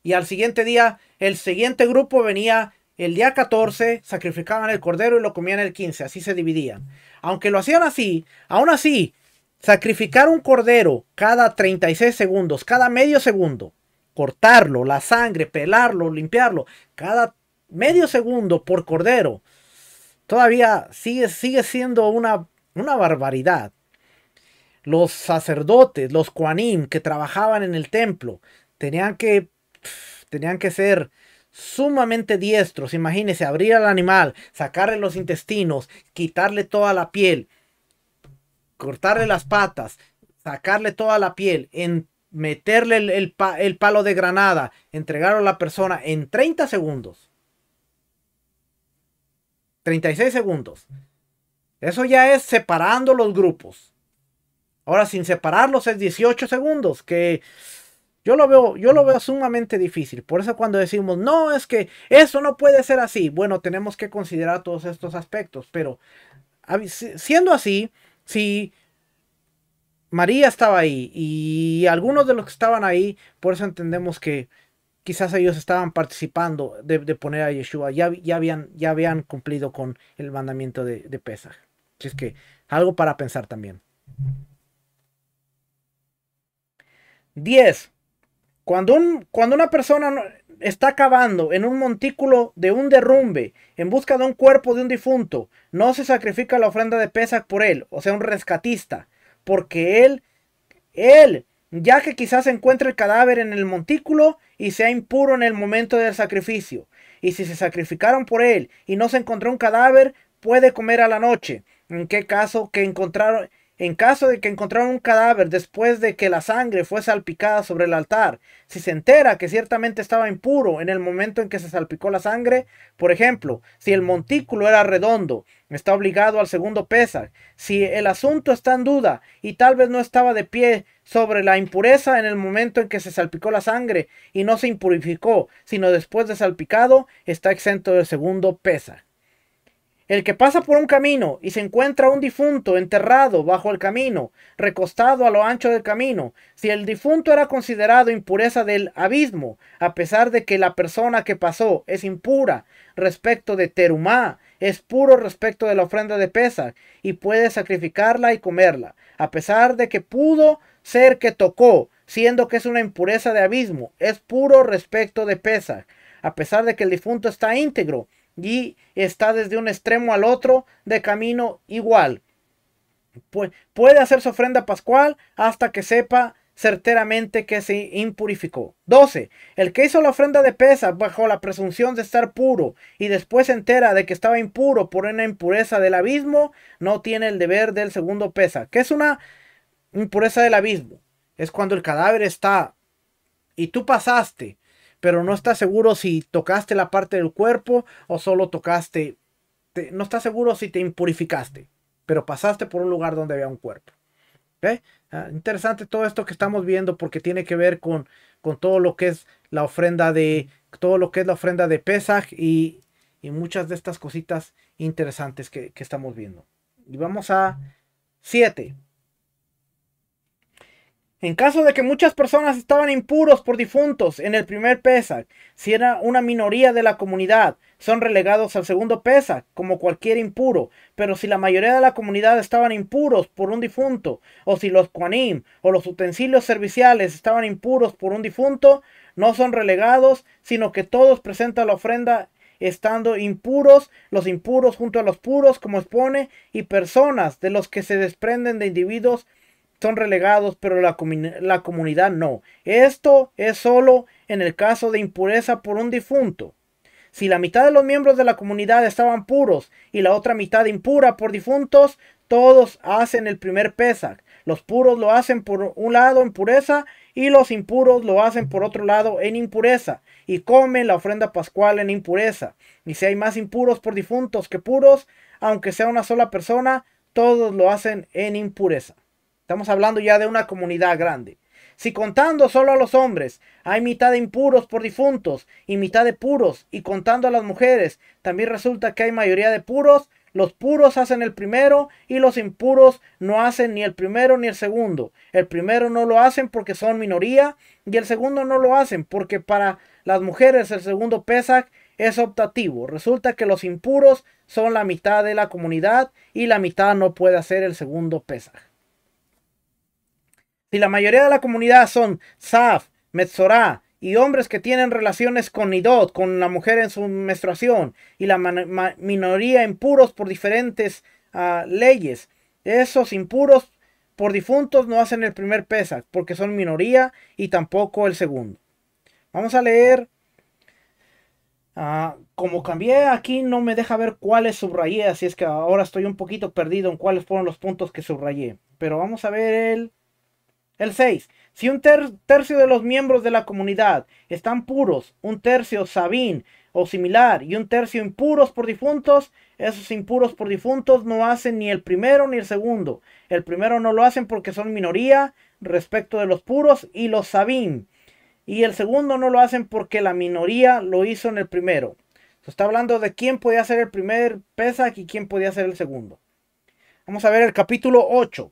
A: y al siguiente día, el siguiente grupo venía el día 14, sacrificaban el cordero y lo comían el 15, así se dividían. Aunque lo hacían así, aún así, sacrificar un cordero cada 36 segundos, cada medio segundo, cortarlo, la sangre, pelarlo, limpiarlo, cada medio segundo por cordero, todavía sigue, sigue siendo una, barbaridad. Los sacerdotes, los Kuanim que trabajaban en el templo, tenían que, tenían que ser sumamente diestros. Imagínense, abrir al animal, sacarle los intestinos, quitarle toda la piel, cortarle las patas, sacarle toda la piel, en, meterle el, palo de granada, entregarlo a la persona en 30 segundos. 36 segundos. Eso ya es separando los grupos. Ahora, sin separarlos es 18 segundos, que yo lo veo, yo lo veo sumamente difícil. Por eso cuando decimos, no, es que eso no puede ser así. Bueno, tenemos que considerar todos estos aspectos. Pero siendo así, si María estaba ahí y algunos de los que estaban ahí, por eso entendemos que quizás ellos estaban participando de, poner a Yeshua, ya, habían, ya habían cumplido con el mandamiento de, Pesach. Pesaj. Así es que algo para pensar también. 10. Cuando, un, cuando una persona está cavando en un montículo de un derrumbe en busca de un cuerpo de un difunto, no se sacrifica la ofrenda de Pesach por él, o sea, un rescatista, porque él, él ya que quizás se encuentre el cadáver en el montículo y sea impuro en el momento del sacrificio. Y si se sacrificaron por él y no se encontró un cadáver, puede comer a la noche. En qué caso que encontraron en caso de que encontraron un cadáver después de que la sangre fue salpicada sobre el altar, si se entera que ciertamente estaba impuro en el momento en que se salpicó la sangre, por ejemplo, si el montículo era redondo está obligado al segundo pesar. Si el asunto está en duda y tal vez no estaba de pie sobre la impureza en el momento en que se salpicó la sangre y no se impurificó, sino después de salpicado, está exento del segundo pesar. El que pasa por un camino y se encuentra un difunto enterrado bajo el camino, recostado a lo ancho del camino, si el difunto era considerado impureza del abismo, a pesar de que la persona que pasó es impura respecto de Terumá, es puro respecto de la ofrenda de Pesach y puede sacrificarla y comerla, a pesar de que pudo ser que tocó, siendo que es una impureza de abismo, es puro respecto de Pesach, a pesar de que el difunto está íntegro y está desde un extremo al otro de camino igual. puede hacer su ofrenda pascual hasta que sepa certeramente que se impurificó. 12. El que hizo la ofrenda de pesa bajo la presunción de estar puro y después se entera de que estaba impuro por una impureza del abismo, no tiene el deber del segundo pesa. Que es una impureza del abismo? Es cuando el cadáver está y tú pasaste, pero no estás seguro si tocaste la parte del cuerpo o solo tocaste, no estás seguro si te impurificaste, pero pasaste por un lugar donde había un cuerpo. ¿Okay? Ah, interesante todo esto que estamos viendo porque tiene que ver con, con todo lo que es la ofrenda de todo lo que es la ofrenda de Pesaj y, muchas de estas cositas interesantes que, que estamos viendo. Y vamos a 7. En caso de que muchas personas estaban impuros por difuntos en el primer Pesach, si era una minoría de la comunidad, son relegados al segundo Pesach, como cualquier impuro. Pero si la mayoría de la comunidad estaban impuros por un difunto, o si los cuanim o los utensilios serviciales estaban impuros por un difunto, no son relegados, sino que todos presentan la ofrenda estando impuros, los impuros junto a los puros, como expone, y personas de los que se desprenden de individuos son relegados, pero la, la comunidad no. Esto es solo en el caso de impureza por un difunto. Si la mitad de los miembros de la comunidad estaban puros y la otra mitad impura por difuntos, todos hacen el primer Pesach. Los puros lo hacen por un lado en pureza y los impuros lo hacen por otro lado en impureza y comen la ofrenda pascual en impureza. Y si hay más impuros por difuntos que puros, aunque sea una sola persona, todos lo hacen en impureza. Estamos hablando ya de una comunidad grande. Si contando solo a los hombres, hay mitad de impuros por difuntos y mitad de puros, y contando a las mujeres, también resulta que hay mayoría de puros, los puros hacen el primero y los impuros no hacen ni el primero ni el segundo. El primero no lo hacen porque son minoría y el segundo no lo hacen porque para las mujeres el segundo Pesach es optativo. Resulta que los impuros son la mitad de la comunidad y la mitad no puede hacer el segundo Pesach. Si la mayoría de la comunidad son Zaf, Metzorah y hombres que tienen relaciones con Nidot, con la mujer en su menstruación, y la minoría impuros por diferentes ah, leyes, esos impuros por difuntos no hacen el primer Pesach, porque son minoría y tampoco el segundo. Vamos a leer. Ah, como cambié aquí, no me deja ver cuáles subrayé, así es que ahora estoy un poquito perdido en cuáles fueron los puntos que subrayé. Pero vamos a ver el el 6. Si un tercio de los miembros de la comunidad están puros, un tercio sabín o similar y un tercio impuros por difuntos, esos impuros por difuntos no hacen ni el primero ni el segundo. El primero no lo hacen porque son minoría respecto de los puros y los sabín. Y el segundo no lo hacen porque la minoría lo hizo en el primero. Se está hablando de quién podía ser el primer Pesach y quién podía ser el segundo. Vamos a ver el capítulo 8.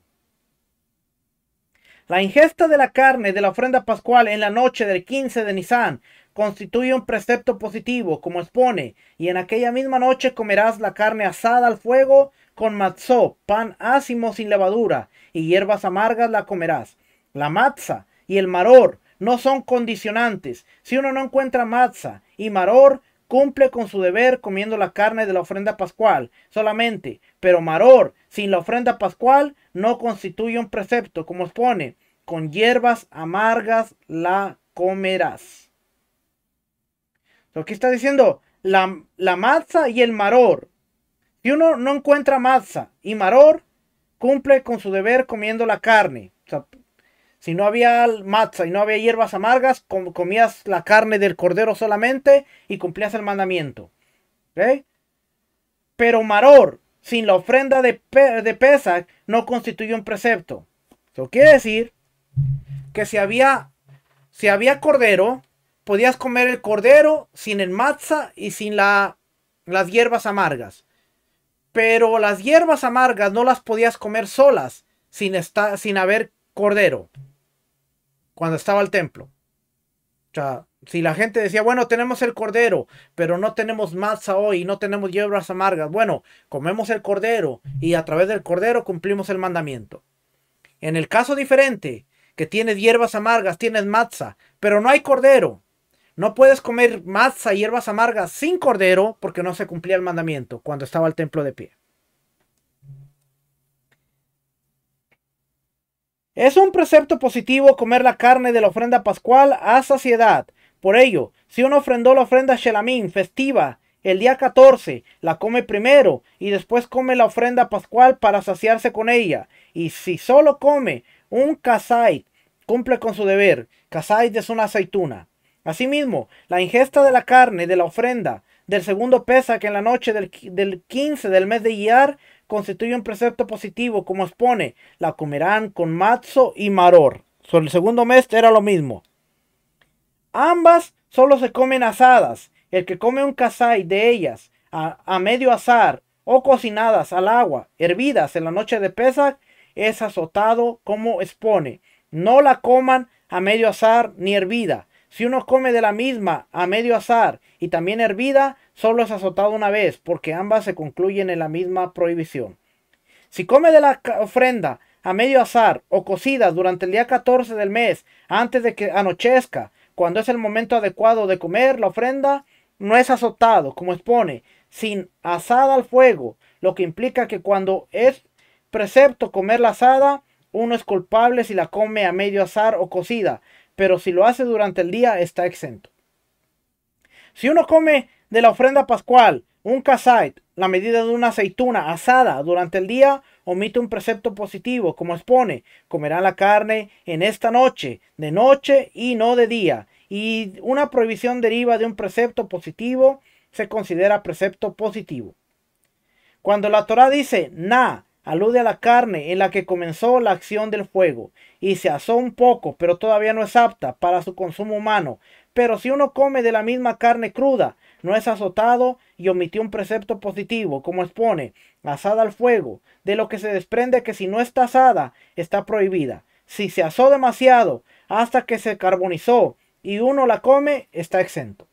A: La ingesta de la carne de la ofrenda pascual en la noche del 15 de Nisan constituye un precepto positivo, como expone, y en aquella misma noche comerás la carne asada al fuego con matzó, pan ácimo sin levadura, y hierbas amargas la comerás. La matza y el maror no son condicionantes. Si uno no encuentra matza y maror, cumple con su deber comiendo la carne de la ofrenda pascual solamente, pero maror sin la ofrenda pascual no constituye un precepto, como expone, con hierbas amargas la comerás. Lo que está diciendo, la, la y el maror. Si uno no encuentra matza y maror, cumple con su deber comiendo la carne. O sea, si no había matza y no había hierbas amargas, comías la carne del cordero solamente y cumplías el mandamiento. ¿Okay? Pero maror, sin la ofrenda de, Pesach, no constituye un precepto. Eso quiere decir que si había, si había cordero, podías comer el cordero sin el matza y sin la, las hierbas amargas. Pero las hierbas amargas no las podías comer solas sin, estar sin haber cordero cuando estaba el templo. O sea, si la gente decía, bueno, tenemos el cordero, pero no tenemos matza hoy, no tenemos hierbas amargas, bueno, comemos el cordero y a través del cordero cumplimos el mandamiento. En el caso diferente, que tienes hierbas amargas, tienes matza, pero no hay cordero. No puedes comer matza y hierbas amargas sin cordero porque no se cumplía el mandamiento cuando estaba el templo de pie. Es un precepto positivo comer la carne de la ofrenda pascual a saciedad. Por ello, si uno ofrendó la ofrenda Shelamín festiva el día 14, la come primero y después come la ofrenda pascual para saciarse con ella. Y si solo come un kazai cumple con su deber. Kazai es una aceituna. Asimismo, la ingesta de la carne de la ofrenda del segundo pesa que en la noche del, 15 del mes de Iyar constituye un precepto positivo, como expone, la comerán con matzo y maror. Sobre el segundo mes era lo mismo. Ambas solo se comen asadas. El que come un kazai de ellas a, medio azar o cocinadas al agua, hervidas en la noche de pesa es azotado como expone. No la coman a medio azar ni hervida. Si uno come de la misma a medio azar y también hervida, solo es azotado una vez, porque ambas se concluyen en la misma prohibición. Si come de la ofrenda a medio azar o cocida durante el día 14 del mes, antes de que anochezca, cuando es el momento adecuado de comer la ofrenda, no es azotado, como expone, sin asada al fuego, lo que implica que cuando es Precepto, comer la asada, uno es culpable si la come a medio azar o cocida, pero si lo hace durante el día está exento. Si uno come de la ofrenda pascual un kazait, la medida de una aceituna asada durante el día, omite un precepto positivo, como expone, comerá la carne en esta noche, de noche y no de día, y una prohibición deriva de un precepto positivo, se considera precepto positivo. Cuando la Torah dice na alude a la carne en la que comenzó la acción del fuego, y se asó un poco, pero todavía no es apta para su consumo humano. Pero si uno come de la misma carne cruda, no es azotado y omitió un precepto positivo, como expone, asada al fuego, de lo que se desprende que si no está asada, está prohibida. Si se asó demasiado, hasta que se carbonizó, y uno la come, está exento.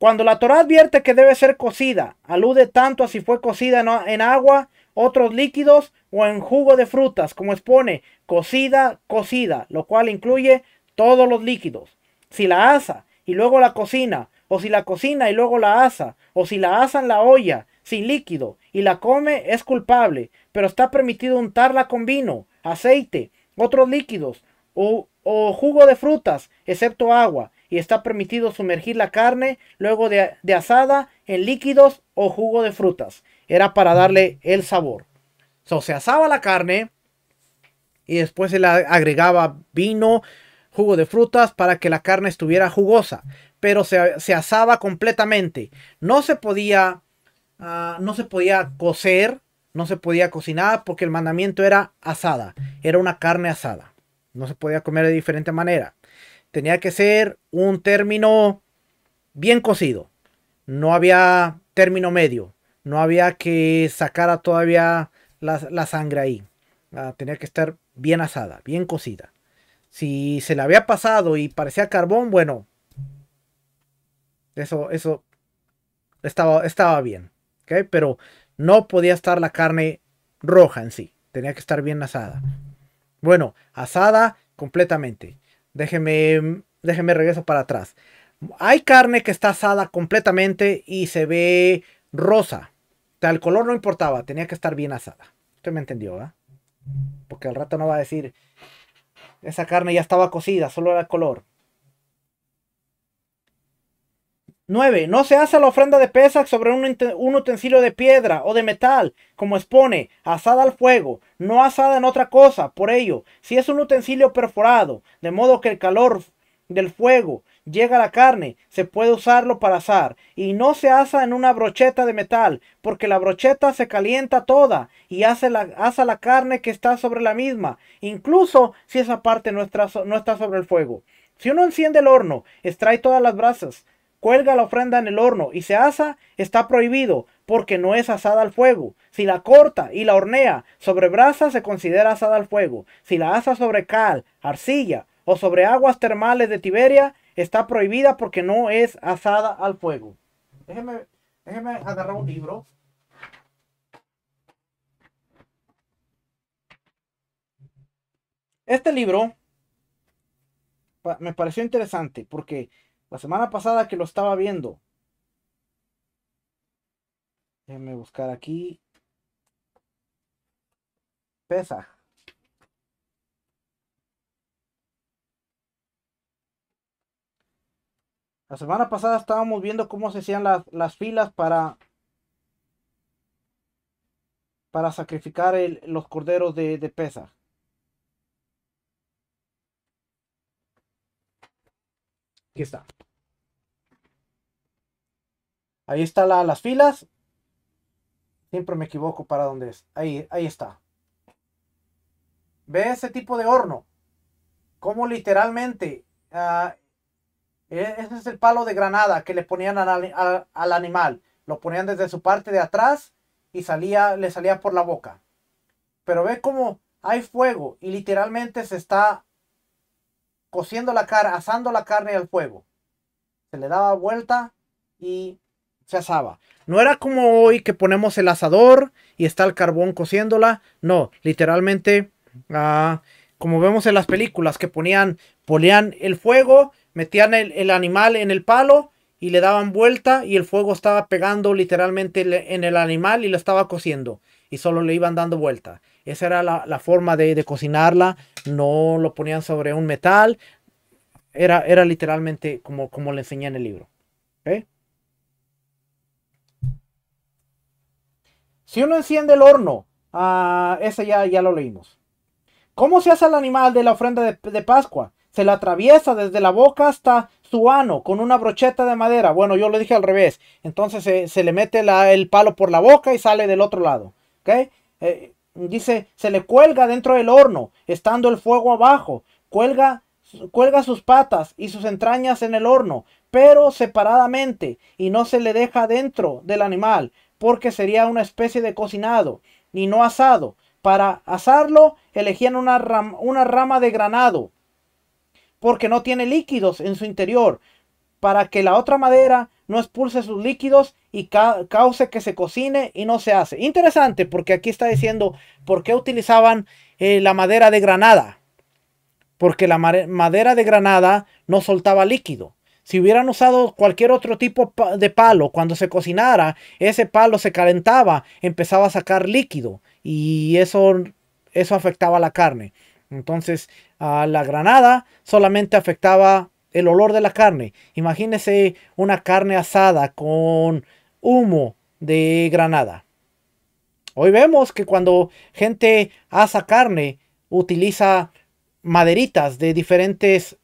A: Cuando la Torah advierte que debe ser cocida, alude tanto a si fue cocida en agua, otros líquidos o en jugo de frutas, como expone cocida, cocida, lo cual incluye todos los líquidos. Si la asa y luego la cocina, o si la cocina y luego la asa, o si la asa en la olla, sin líquido, y la come, es culpable, pero está permitido untarla con vino, aceite, otros líquidos o, o jugo de frutas, excepto agua, y está permitido sumergir la carne luego de, asada en líquidos o jugo de frutas. Era para darle el sabor. se asaba la carne y después se le agregaba vino, jugo de frutas para que la carne estuviera jugosa, pero se, asaba completamente. No se podía, ah, no se podía cocer, no se podía cocinar porque el mandamiento era asada, era una carne asada. No se podía comer de diferente manera tenía que ser un término bien cocido. No había término medio. No había que sacar todavía la, sangre ahí. Ah, tenía que estar bien asada, bien cocida. Si se le había pasado y parecía carbón, bueno, eso, eso estaba, estaba bien. Pero no podía estar la carne roja en sí. Tenía que estar bien asada. Bueno, asada completamente. Déjeme, déjeme regreso para atrás. Hay carne que está asada completamente y se ve rosa. O el color no importaba, tenía que estar bien asada. Usted me entendió, Porque al rato no va a decir, esa carne ya estaba cocida, solo era color. 9. No se hace la ofrenda de Pesach sobre un, utensilio de piedra o de metal, como expone, asada al fuego, no asada en otra cosa. Por ello, si es un utensilio perforado, de modo que el calor del fuego llega a la carne, se puede usarlo para asar, y no se asa en una brocheta de metal, porque la brocheta se calienta toda y asa la carne que está sobre la misma, incluso si esa parte no está sobre el fuego. Si uno enciende el horno, extrae todas las brasas, cuelga la ofrenda en el horno y se asa, está prohibido, porque no es asada al fuego. Si la corta y la hornea sobre brasa, se considera asada al fuego. Si la asa sobre cal, arcilla o sobre aguas termales de Tiberia, está prohibida porque no es asada al fuego. Déjeme, déjeme agarrar un libro. Este libro me pareció interesante porque la semana pasada que lo estaba viendo. Déjenme buscar aquí. Pesa. La semana pasada estábamos viendo cómo se hacían las, filas para, para sacrificar los corderos de, PESA. Aquí está. Ahí están las filas. Siempre me equivoco para dónde es. Ahí, ahí está. Ve ese tipo de horno. Como literalmente. Ah, e, ese es el palo de granada que le ponían al, animal. Lo ponían desde su parte de atrás y salía, le salía por la boca. Pero ve cómo hay fuego y literalmente se está cociendo la carne, asando la carne al fuego. Se le daba vuelta y se asaba. No era como hoy que ponemos el asador y está el carbón cociéndola. No, literalmente, ah, como vemos en las películas, que ponían, ponían el fuego, metían el, animal en el palo y le daban vuelta y el fuego estaba pegando literalmente en el animal y lo estaba cociendo y solo le iban dando vuelta. Esa era la, forma de, de, cocinarla. No lo ponían sobre un metal. Era, era literalmente como, como le enseñé en el libro. Si uno enciende el horno, ah, ese ya, ya lo leímos. ¿Cómo se hace el animal de la ofrenda de, Pascua? Se la atraviesa desde la boca hasta su ano con una brocheta de madera. Bueno, yo lo dije al revés. Entonces se, le mete el palo por la boca y sale del otro lado. ok eh, dice, se le cuelga dentro del horno, estando el fuego abajo, cuelga, cuelga sus patas y sus entrañas en el horno, pero separadamente, y no se le deja dentro del animal, porque sería una especie de cocinado, ni no asado. Para asarlo, elegían una, una rama de granado, porque no tiene líquidos en su interior, para que la otra madera no expulse sus líquidos y cause que se cocine y no se hace. Interesante, porque aquí está diciendo por qué utilizaban eh, la madera de granada. Porque la madera de granada no soltaba líquido. Si hubieran usado cualquier otro tipo de palo, cuando se cocinara, ese palo se calentaba, empezaba a sacar líquido y eso, eso afectaba la carne. Entonces, a la granada solamente afectaba el olor de la carne. Imagínese una carne asada con humo de granada. Hoy vemos que cuando gente asa carne, utiliza maderitas de diferentes,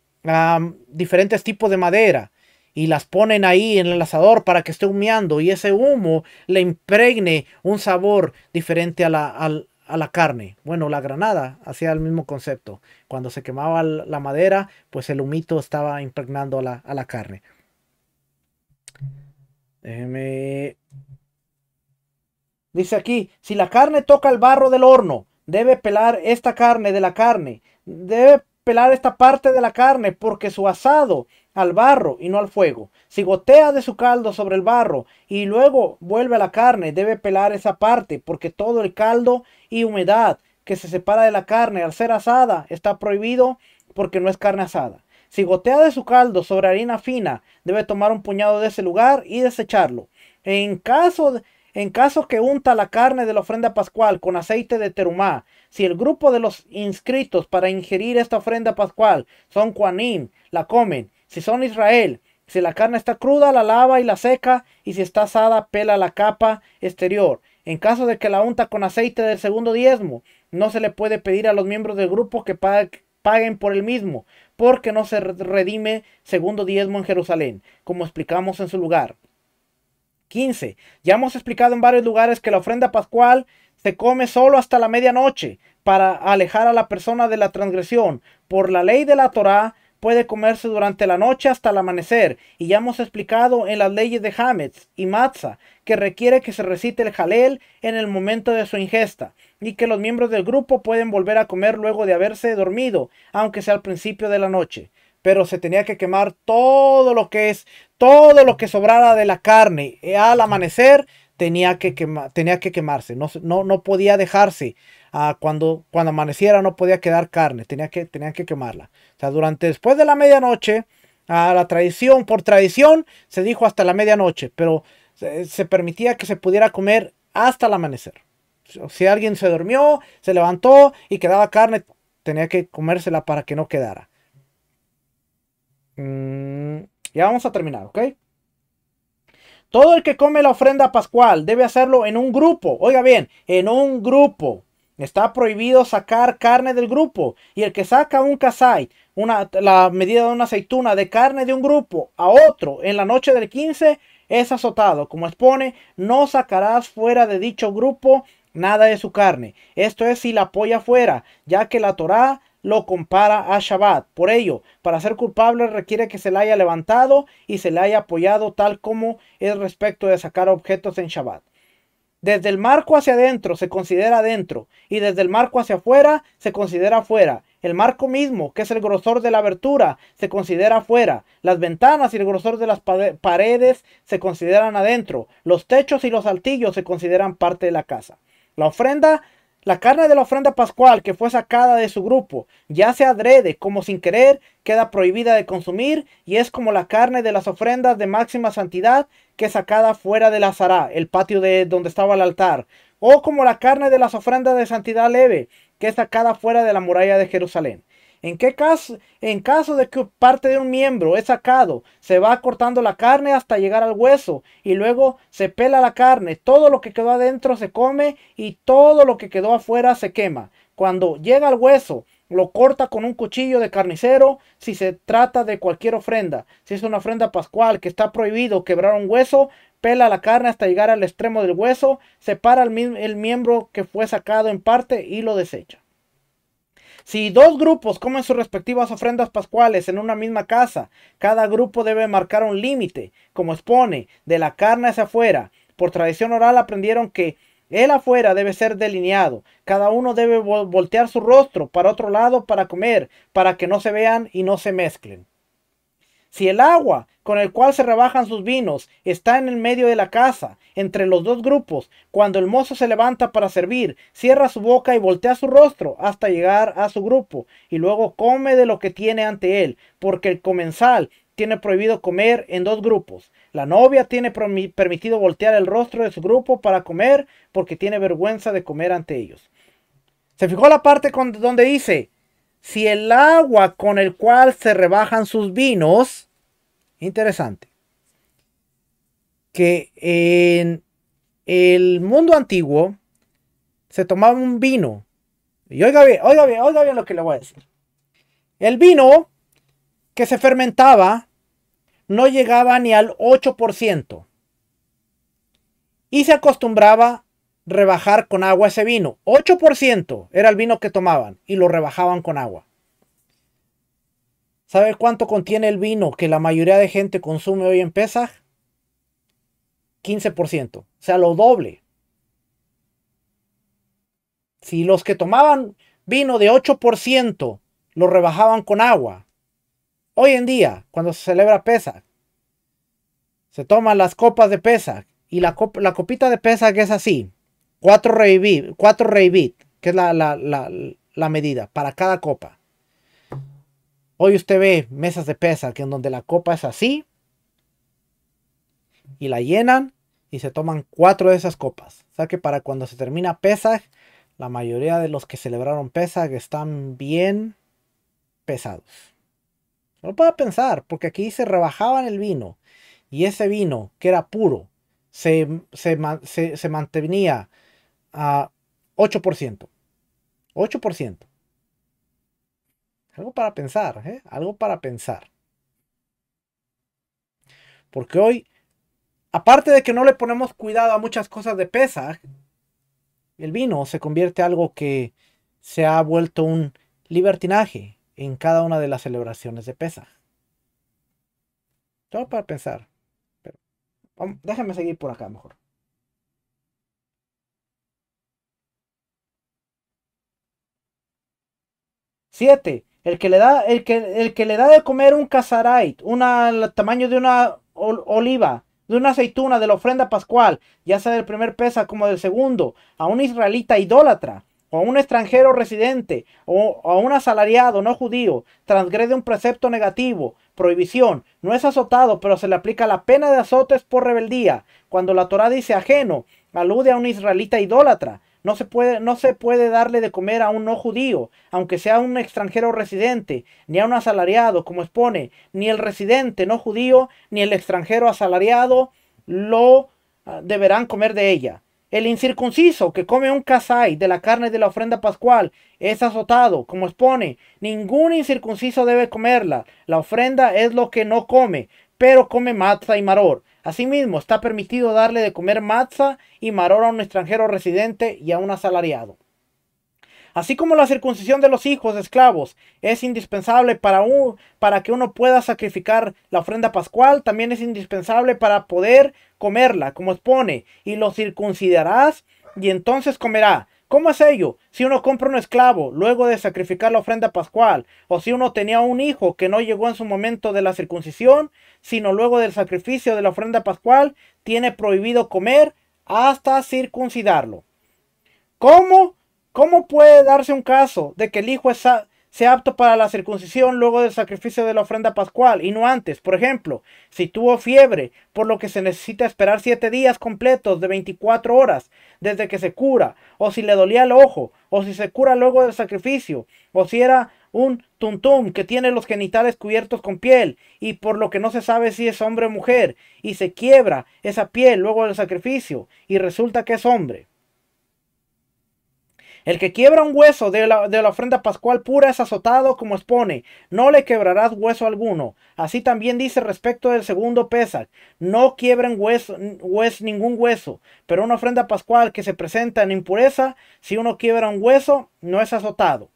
A: diferentes tipos de madera y las ponen ahí en el asador para que esté humeando y ese humo le impregne un sabor diferente a la, al, a la carne. Bueno, la granada hacía el mismo concepto. Cuando se quemaba la madera, pues el humito estaba impregnando a la, a la carne. Déjeme... Dice aquí, si la carne toca el barro del horno, debe pelar esta carne de la carne, debe pelar esta parte de la carne porque su asado al barro y no al fuego. Si gotea de su caldo sobre el barro y luego vuelve a la carne, debe pelar esa parte, porque todo el caldo y humedad que se separa de la carne al ser asada está prohibido porque no es carne asada. Si gotea de su caldo sobre harina fina, debe tomar un puñado de ese lugar y desecharlo. En caso en caso que unta la carne de la ofrenda pascual con aceite de terumá, si el grupo de los inscritos para ingerir esta ofrenda pascual son cuanín, la comen. Si son Israel, si la carne está cruda, la lava y la seca, y si está asada, pela la capa exterior. En caso de que la unta con aceite del segundo diezmo, no se le puede pedir a los miembros del grupo que paguen por el mismo, porque no se redime segundo diezmo en Jerusalén, como explicamos en su lugar. 15. Ya hemos explicado en varios lugares que la ofrenda pascual se come solo hasta la medianoche, para alejar a la persona de la transgresión. Por la ley de la Torá, puede comerse durante la noche hasta el amanecer, y ya hemos explicado en las leyes de Hametz y Matza que requiere que se recite el jalel en el momento de su ingesta, y que los miembros del grupo pueden volver a comer luego de haberse dormido, aunque sea al principio de la noche. Pero se tenía que quemar todo lo que es, todo lo que sobrara de la carne al amanecer tenía que, tenía que quemarse, no, no, podía dejarse. Ah, cuando, cuando amaneciera no podía quedar carne, tenía que, tenían que quemarla. O sea, durante después de la medianoche, a la tradición, por tradición, se dijo hasta la medianoche, pero se, permitía que se pudiera comer hasta el amanecer. Si alguien se durmió, se levantó y quedaba carne, tenía que comérsela para que no quedara. Mm, ya vamos a terminar, ¿ok? Todo el que come la ofrenda pascual debe hacerlo en un grupo. Oiga bien, en un grupo. Está prohibido sacar carne del grupo. Y el que saca un casai, una, la medida de una aceituna de carne de un grupo a otro en la noche del 15, es azotado. Como expone, no sacarás fuera de dicho grupo nada de su carne. Esto es si la apoya fuera, ya que la Torá lo compara a Shabbat. Por ello, para ser culpable requiere que se le haya levantado y se le haya apoyado tal como es respecto de sacar objetos en Shabbat. Desde el marco hacia adentro se considera adentro y desde el marco hacia afuera se considera afuera. El marco mismo, que es el grosor de la abertura, se considera afuera. Las ventanas y el grosor de las paredes se consideran adentro. Los techos y los altillos se consideran parte de la casa. La ofrenda la carne de la ofrenda pascual que fue sacada de su grupo, ya sea adrede como sin querer, queda prohibida de consumir y es como la carne de las ofrendas de máxima santidad que es sacada fuera de la zará, el patio de donde estaba el altar, o como la carne de las ofrendas de santidad leve que es sacada fuera de la muralla de Jerusalén. ¿En qué caso? En caso de que parte de un miembro es sacado, se va cortando la carne hasta llegar al hueso y luego se pela la carne. Todo lo que quedó adentro se come y todo lo que quedó afuera se quema. Cuando llega al hueso, lo corta con un cuchillo de carnicero si se trata de cualquier ofrenda. Si es una ofrenda pascual que está prohibido quebrar un hueso, pela la carne hasta llegar al extremo del hueso, separa el, el miembro que fue sacado en parte y lo desecha. Si dos grupos comen sus respectivas ofrendas pascuales en una misma casa, cada grupo debe marcar un límite, como expone, de la carne hacia afuera. Por tradición oral aprendieron que el afuera debe ser delineado. Cada uno debe voltear su rostro para otro lado para comer, para que no se vean y no se mezclen. Si el agua con el cual se rebajan sus vinos está en el medio de la casa, entre los dos grupos, cuando el mozo se levanta para servir, cierra su boca y voltea su rostro hasta llegar a su grupo, y luego come de lo que tiene ante él, porque el comensal tiene prohibido comer en dos grupos. La novia tiene permitido voltear el rostro de su grupo para comer porque tiene vergüenza de comer ante ellos. Se fijó la parte donde dice, si el agua con el cual se rebajan sus vinos interesante que en el mundo antiguo se tomaba un vino. Y oiga bien, oiga bien, oiga bien lo que le voy a decir. El vino que se fermentaba no llegaba ni al 8%. Y se acostumbraba rebajar con agua ese vino. 8% era el vino que tomaban y lo rebajaban con agua. ¿Sabe cuánto contiene el vino que la mayoría de gente consume hoy en Pesaj? 15%, o sea, lo doble. Si los que tomaban vino de 8% lo rebajaban con agua, hoy en día, cuando se celebra Pesaj, se toman las copas de Pesaj y la, copita de Pesaj es así, 4 reivit, que es la medida para cada copa. Hoy usted ve mesas de pesa que en donde la copa es así y la llenan y se toman cuatro de esas copas. O sea que para cuando se termina Pesach, la mayoría de los que celebraron Pesach están bien pesados. No lo puedo pensar, porque aquí se rebajaban el vino y ese vino que era puro se, se mantenía a 8%. 8%. Algo para pensar, ¿eh? Algo para pensar. Porque hoy, aparte de que no le ponemos cuidado a muchas cosas de Pesach, el vino se convierte en algo que se ha vuelto un libertinaje en cada una de las celebraciones de Pesach. Todo para pensar. déjame seguir por acá mejor. Siete, el que le da, el que, el que le da de comer un casarait, una, tamaño de una oliva, de una aceituna, de la ofrenda pascual, ya sea del primer pesa como del segundo, a un israelita idólatra, o a un extranjero residente, o a un asalariado no judío, transgrede un precepto negativo, prohibición, no es azotado, pero se le aplica la pena de azotes por rebeldía. Cuando la Torah dice ajeno, alude a un israelita idólatra, no se, puede, no se puede darle de comer a un no judío, aunque sea un extranjero residente, ni a un asalariado, como expone, ni el residente no judío, ni el extranjero asalariado lo ah, deberán comer de ella. El incircunciso que come un casay de la carne de la ofrenda pascual es azotado, como expone. Ningún incircunciso debe comerla. La ofrenda es lo que no come pero come matza y maror. Asimismo, está permitido darle de comer matza y maror a un extranjero residente y a un asalariado. Así como la circuncisión de los hijos de esclavos es indispensable para, para que uno pueda sacrificar la ofrenda pascual, también es indispensable para poder comerla, como expone, y lo circuncidarás y entonces comerá. ¿Cómo es ello? Si uno compra un esclavo luego de sacrificar la ofrenda pascual, o si uno tenía un hijo que no llegó en su momento de la circuncisión, sino luego del sacrificio de la ofrenda pascual, tiene prohibido comer hasta circuncidarlo. ¿Cómo? ¿Cómo puede darse un caso de que el hijo es sea apto para la circuncisión luego del sacrificio de la ofrenda pascual y no antes. Por ejemplo, si tuvo fiebre, por lo que se necesita esperar siete días completos de 24 horas desde que se cura, o si le dolía el ojo, o si se cura luego del sacrificio, o si era un tuntum que tiene los genitales cubiertos con piel y por lo que no se sabe si es hombre o mujer, y se quiebra esa piel luego del sacrificio y resulta que es hombre. El que quiebra un hueso de la, ofrenda pascual pura es azotado como expone, no le quebrarás hueso alguno. Así también dice respecto del segundo Pesach, no quiebren hueso, ningún hueso, pero una ofrenda pascual que se presenta en impureza, si uno quiebra un hueso, no es azotado.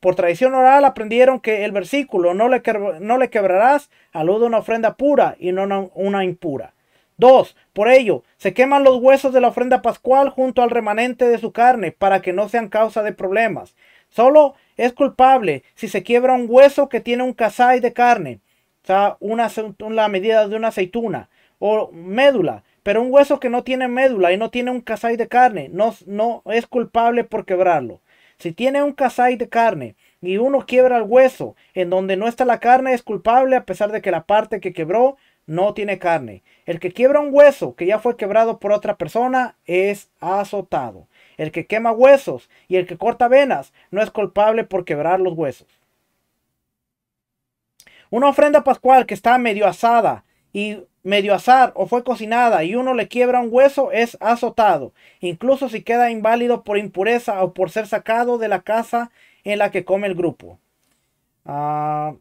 A: Por tradición oral aprendieron que el versículo no le, no le quebrarás alude a una ofrenda pura y no una impura. 2. Por ello, se queman los huesos de la ofrenda pascual junto al remanente de su carne para que no sean causa de problemas. Solo es culpable si se quiebra un hueso que tiene un cazay de carne, o sea, una, la medida de una aceituna, o médula, pero un hueso que no tiene médula y no tiene un cazay de carne, no, no es culpable por quebrarlo. Si tiene un cazay de carne y uno quiebra el hueso en donde no está la carne, es culpable a pesar de que la parte que quebró no tiene carne. El que quiebra un hueso que ya fue quebrado por otra persona es azotado. El que quema huesos y el que corta venas no es culpable por quebrar los huesos. Una ofrenda pascual que está medio asada y medio azar o fue cocinada y uno le quiebra un hueso es azotado, incluso si queda inválido por impureza o por ser sacado de la casa en la que come el grupo. Ah,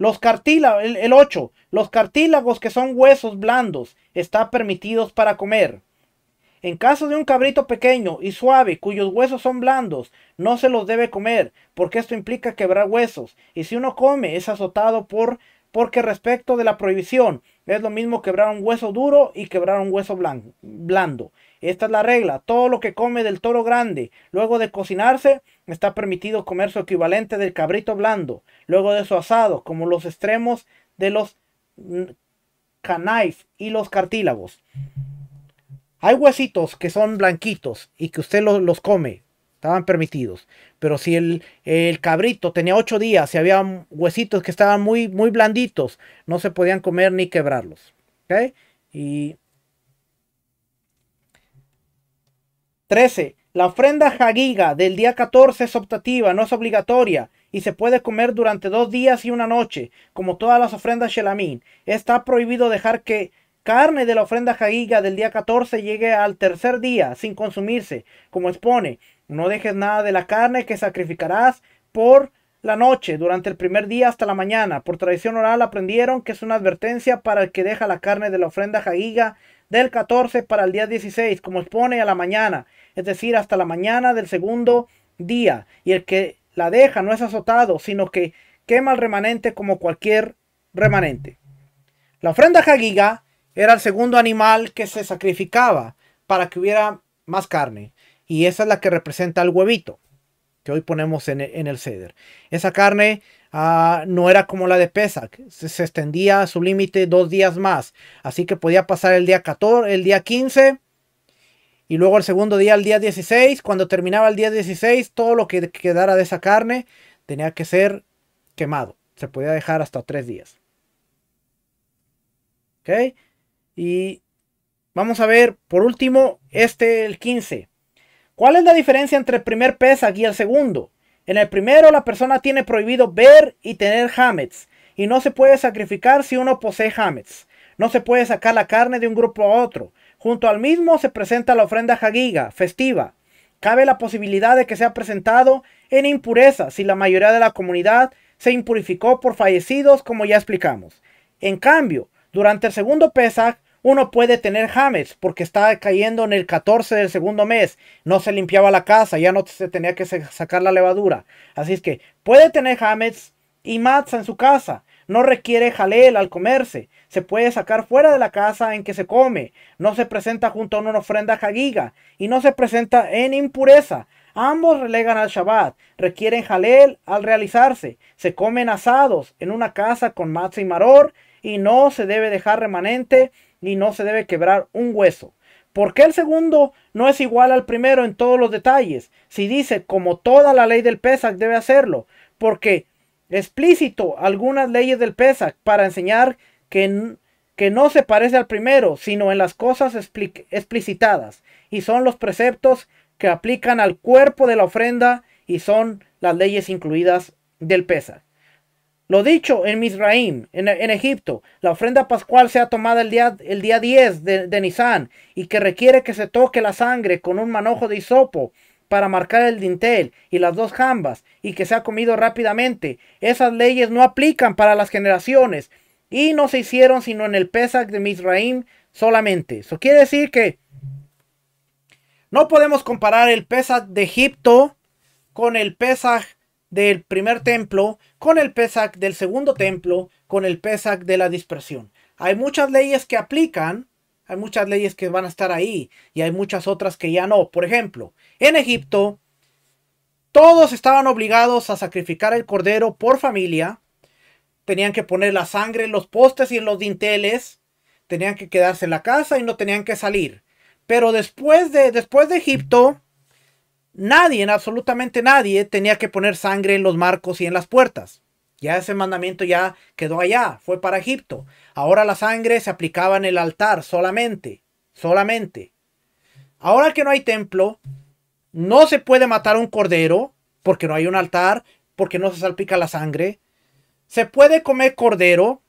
A: los cartílagos, el, 8, los cartílagos que son huesos blandos están permitidos para comer. En caso de un cabrito pequeño y suave cuyos huesos son blandos, no se los debe comer, porque esto implica quebrar huesos, y si uno come es azotado por porque respecto de la prohibición es lo mismo quebrar un hueso duro y quebrar un hueso blando. Esta es la regla. Todo lo que come del toro grande, luego de cocinarse, está permitido comer su equivalente del cabrito blando, luego de su asado, como los extremos de los canais y los cartílagos. Hay huesitos que son blanquitos y que usted los, come, estaban permitidos. Pero si el, cabrito tenía ocho días y había huesitos que estaban muy, muy blanditos, no se podían comer ni quebrarlos. ¿ok? Y 13. La ofrenda jaguiga del día 14 es optativa, no es obligatoria y se puede comer durante dos días y una noche, como todas las ofrendas shelamín. Está prohibido dejar que carne de la ofrenda jagiga del día 14 llegue al tercer día sin consumirse, como expone. No dejes nada de la carne que sacrificarás por la noche, durante el primer día hasta la mañana. Por tradición oral aprendieron que es una advertencia para el que deja la carne de la ofrenda jagiga del 14 para el día 16, como expone a la mañana es decir, hasta la mañana del segundo día. Y el que la deja no es azotado, sino que quema el remanente como cualquier remanente. La ofrenda jaguiga era el segundo animal que se sacrificaba para que hubiera más carne. Y esa es la que representa el huevito que hoy ponemos en, el ceder. Esa carne ah, no era como la de pesa se, extendía a su límite dos días más. Así que podía pasar el día 14, el día 15 y luego el segundo día, el día 16, cuando terminaba el día 16, todo lo que quedara de esa carne tenía que ser quemado. Se podía dejar hasta tres días. ¿Ok? Y vamos a ver, por último, este, el 15. ¿Cuál es la diferencia entre el primer aquí y el segundo? En el primero, la persona tiene prohibido ver y tener hamets y no se puede sacrificar si uno posee hamets No se puede sacar la carne de un grupo a otro, Junto al mismo se presenta la ofrenda jagiga, festiva. Cabe la posibilidad de que sea presentado en impureza si la mayoría de la comunidad se impurificó por fallecidos, como ya explicamos. En cambio, durante el segundo Pesaj, uno puede tener James porque está cayendo en el 14 del segundo mes. No se limpiaba la casa, ya no se tenía que sacar la levadura. Así es que puede tener Hametz y Matza en su casa no requiere jalel al comerse, se puede sacar fuera de la casa en que se come, no se presenta junto a una ofrenda jaguiga. y no se presenta en impureza. Ambos relegan al Shabbat, requieren jalel al realizarse, se comen asados en una casa con matzah y maror y no se debe dejar remanente ni no se debe quebrar un hueso. ¿Por qué el segundo no es igual al primero en todos los detalles? Si dice, como toda la ley del Pesach debe hacerlo, porque explícito algunas leyes del Pesach para enseñar que, que no se parece al primero, sino en las cosas explicitadas, y son los preceptos que aplican al cuerpo de la ofrenda y son las leyes incluidas del Pesach. Lo dicho en Misraim, en, Egipto, la ofrenda pascual ha tomada el día, el día 10 de, de y que requiere que se toque la sangre con un manojo de hisopo para marcar el dintel y las dos jambas y que se ha comido rápidamente. Esas leyes no aplican para las generaciones y no se hicieron sino en el Pesach de Misraim solamente. Eso quiere decir que no podemos comparar el Pesach de Egipto con el Pesach del primer templo, con el Pesach del segundo templo, con el Pesach de la dispersión. Hay muchas leyes que aplican hay muchas leyes que van a estar ahí y hay muchas otras que ya no. Por ejemplo, en Egipto, todos estaban obligados a sacrificar el cordero por familia. Tenían que poner la sangre en los postes y en los dinteles. Tenían que quedarse en la casa y no tenían que salir. Pero después de, después de Egipto, nadie, absolutamente nadie, tenía que poner sangre en los marcos y en las puertas. Ya ese mandamiento ya quedó allá, fue para Egipto. Ahora la sangre se aplicaba en el altar solamente, solamente. Ahora que no hay templo, no se puede matar un cordero porque no hay un altar, porque no se salpica la sangre. Se puede comer cordero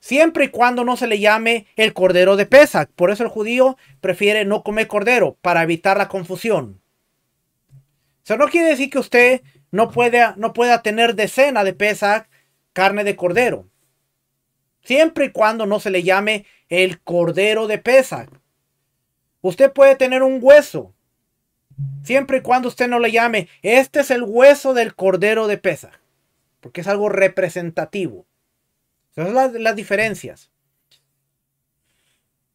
A: siempre y cuando no se le llame el cordero de Pesach. Por eso el judío prefiere no comer cordero para evitar la confusión. Eso no quiere decir que usted no pueda, no tener decena de pesa carne de cordero. Siempre y cuando no se le llame el cordero de pesa Usted puede tener un hueso. Siempre y cuando usted no le llame, este es el hueso del cordero de pesa Porque es algo representativo. Esas son las, las diferencias.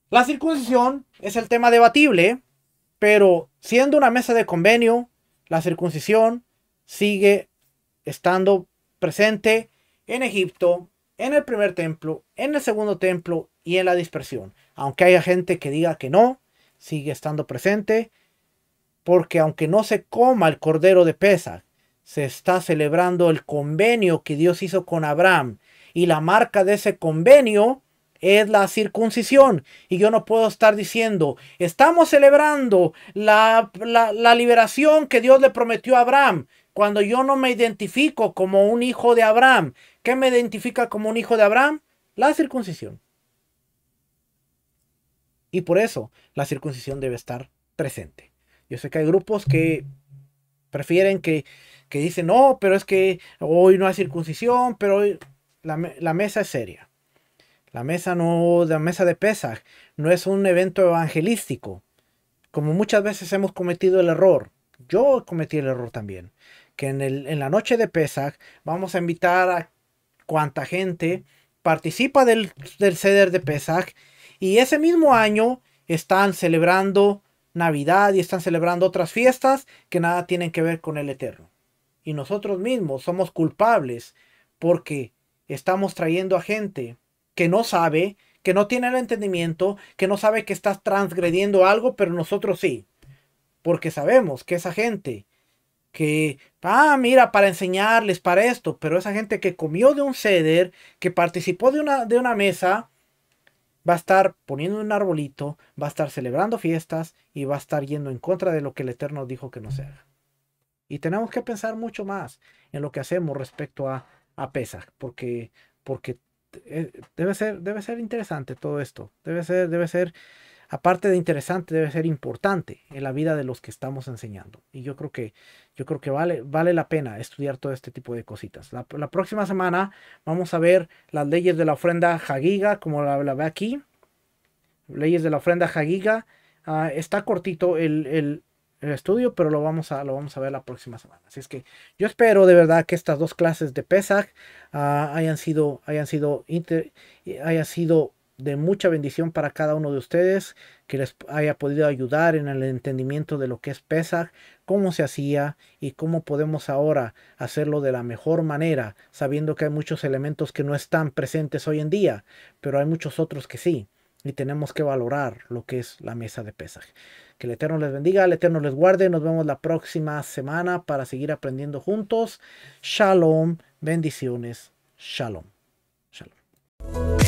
A: La circuncisión es el tema debatible, pero siendo una mesa de convenio, la circuncisión sigue estando presente en Egipto, en el primer templo, en el segundo templo y en la dispersión. Aunque haya gente que diga que no, sigue estando presente porque aunque no se coma el cordero de pesa se está celebrando el convenio que Dios hizo con Abraham. Y la marca de ese convenio es la circuncisión. Y yo no puedo estar diciendo, estamos celebrando la, la, la liberación que Dios le prometió a Abraham. Cuando yo no me identifico como un hijo de Abraham, ¿qué me identifica como un hijo de Abraham? La circuncisión. Y por eso la circuncisión debe estar presente. Yo sé que hay grupos que prefieren que, dicen, no, pero es que hoy no hay circuncisión, pero hoy la, mesa es seria. La mesa no, la mesa de Pesach no es un evento evangelístico. Como muchas veces hemos cometido el error. Yo cometí el error también que en, la noche de Pesach vamos a invitar a cuanta gente participa del, del ceder de Pesach y ese mismo año están celebrando Navidad y están celebrando otras fiestas que nada tienen que ver con el Eterno. Y nosotros mismos somos culpables porque estamos trayendo a gente que no sabe, que no tiene el entendimiento, que no sabe que estás transgrediendo algo, pero nosotros sí. Porque sabemos que esa gente que, ah, mira, para enseñarles, para esto, pero esa gente que comió de un ceder, que participó de una, de una mesa, va a estar poniendo un arbolito, va a estar celebrando fiestas y va a estar yendo en contra de lo que el Eterno dijo que no se haga. Y tenemos que pensar mucho más en lo que hacemos respecto a, a Pesach, porque, porque eh, debe, ser, debe ser interesante todo esto, debe ser, debe ser aparte de interesante, debe ser importante en la vida de los que estamos enseñando. Y yo creo que, yo creo que vale, vale la pena estudiar todo este tipo de cositas. La, próxima semana vamos a ver las leyes de la ofrenda Hagiga, como la, ve aquí. Leyes de la ofrenda Hagiga. Ah, está cortito el, estudio, pero lo vamos, a, lo vamos a ver la próxima semana. Así es que yo espero de verdad que estas dos clases de Pesach ah, hayan sido, hayan sido, hayan sido de mucha bendición para cada uno de ustedes, que les haya podido ayudar en el entendimiento de lo que es Pesach, cómo se hacía y cómo podemos ahora hacerlo de la mejor manera, sabiendo que hay muchos elementos que no están presentes hoy en día, pero hay muchos otros que sí. Y tenemos que valorar lo que es la mesa de Pesach. Que el Eterno les bendiga, el Eterno les guarde. Nos vemos la próxima semana para seguir aprendiendo juntos. Shalom, bendiciones. Shalom. Shalom.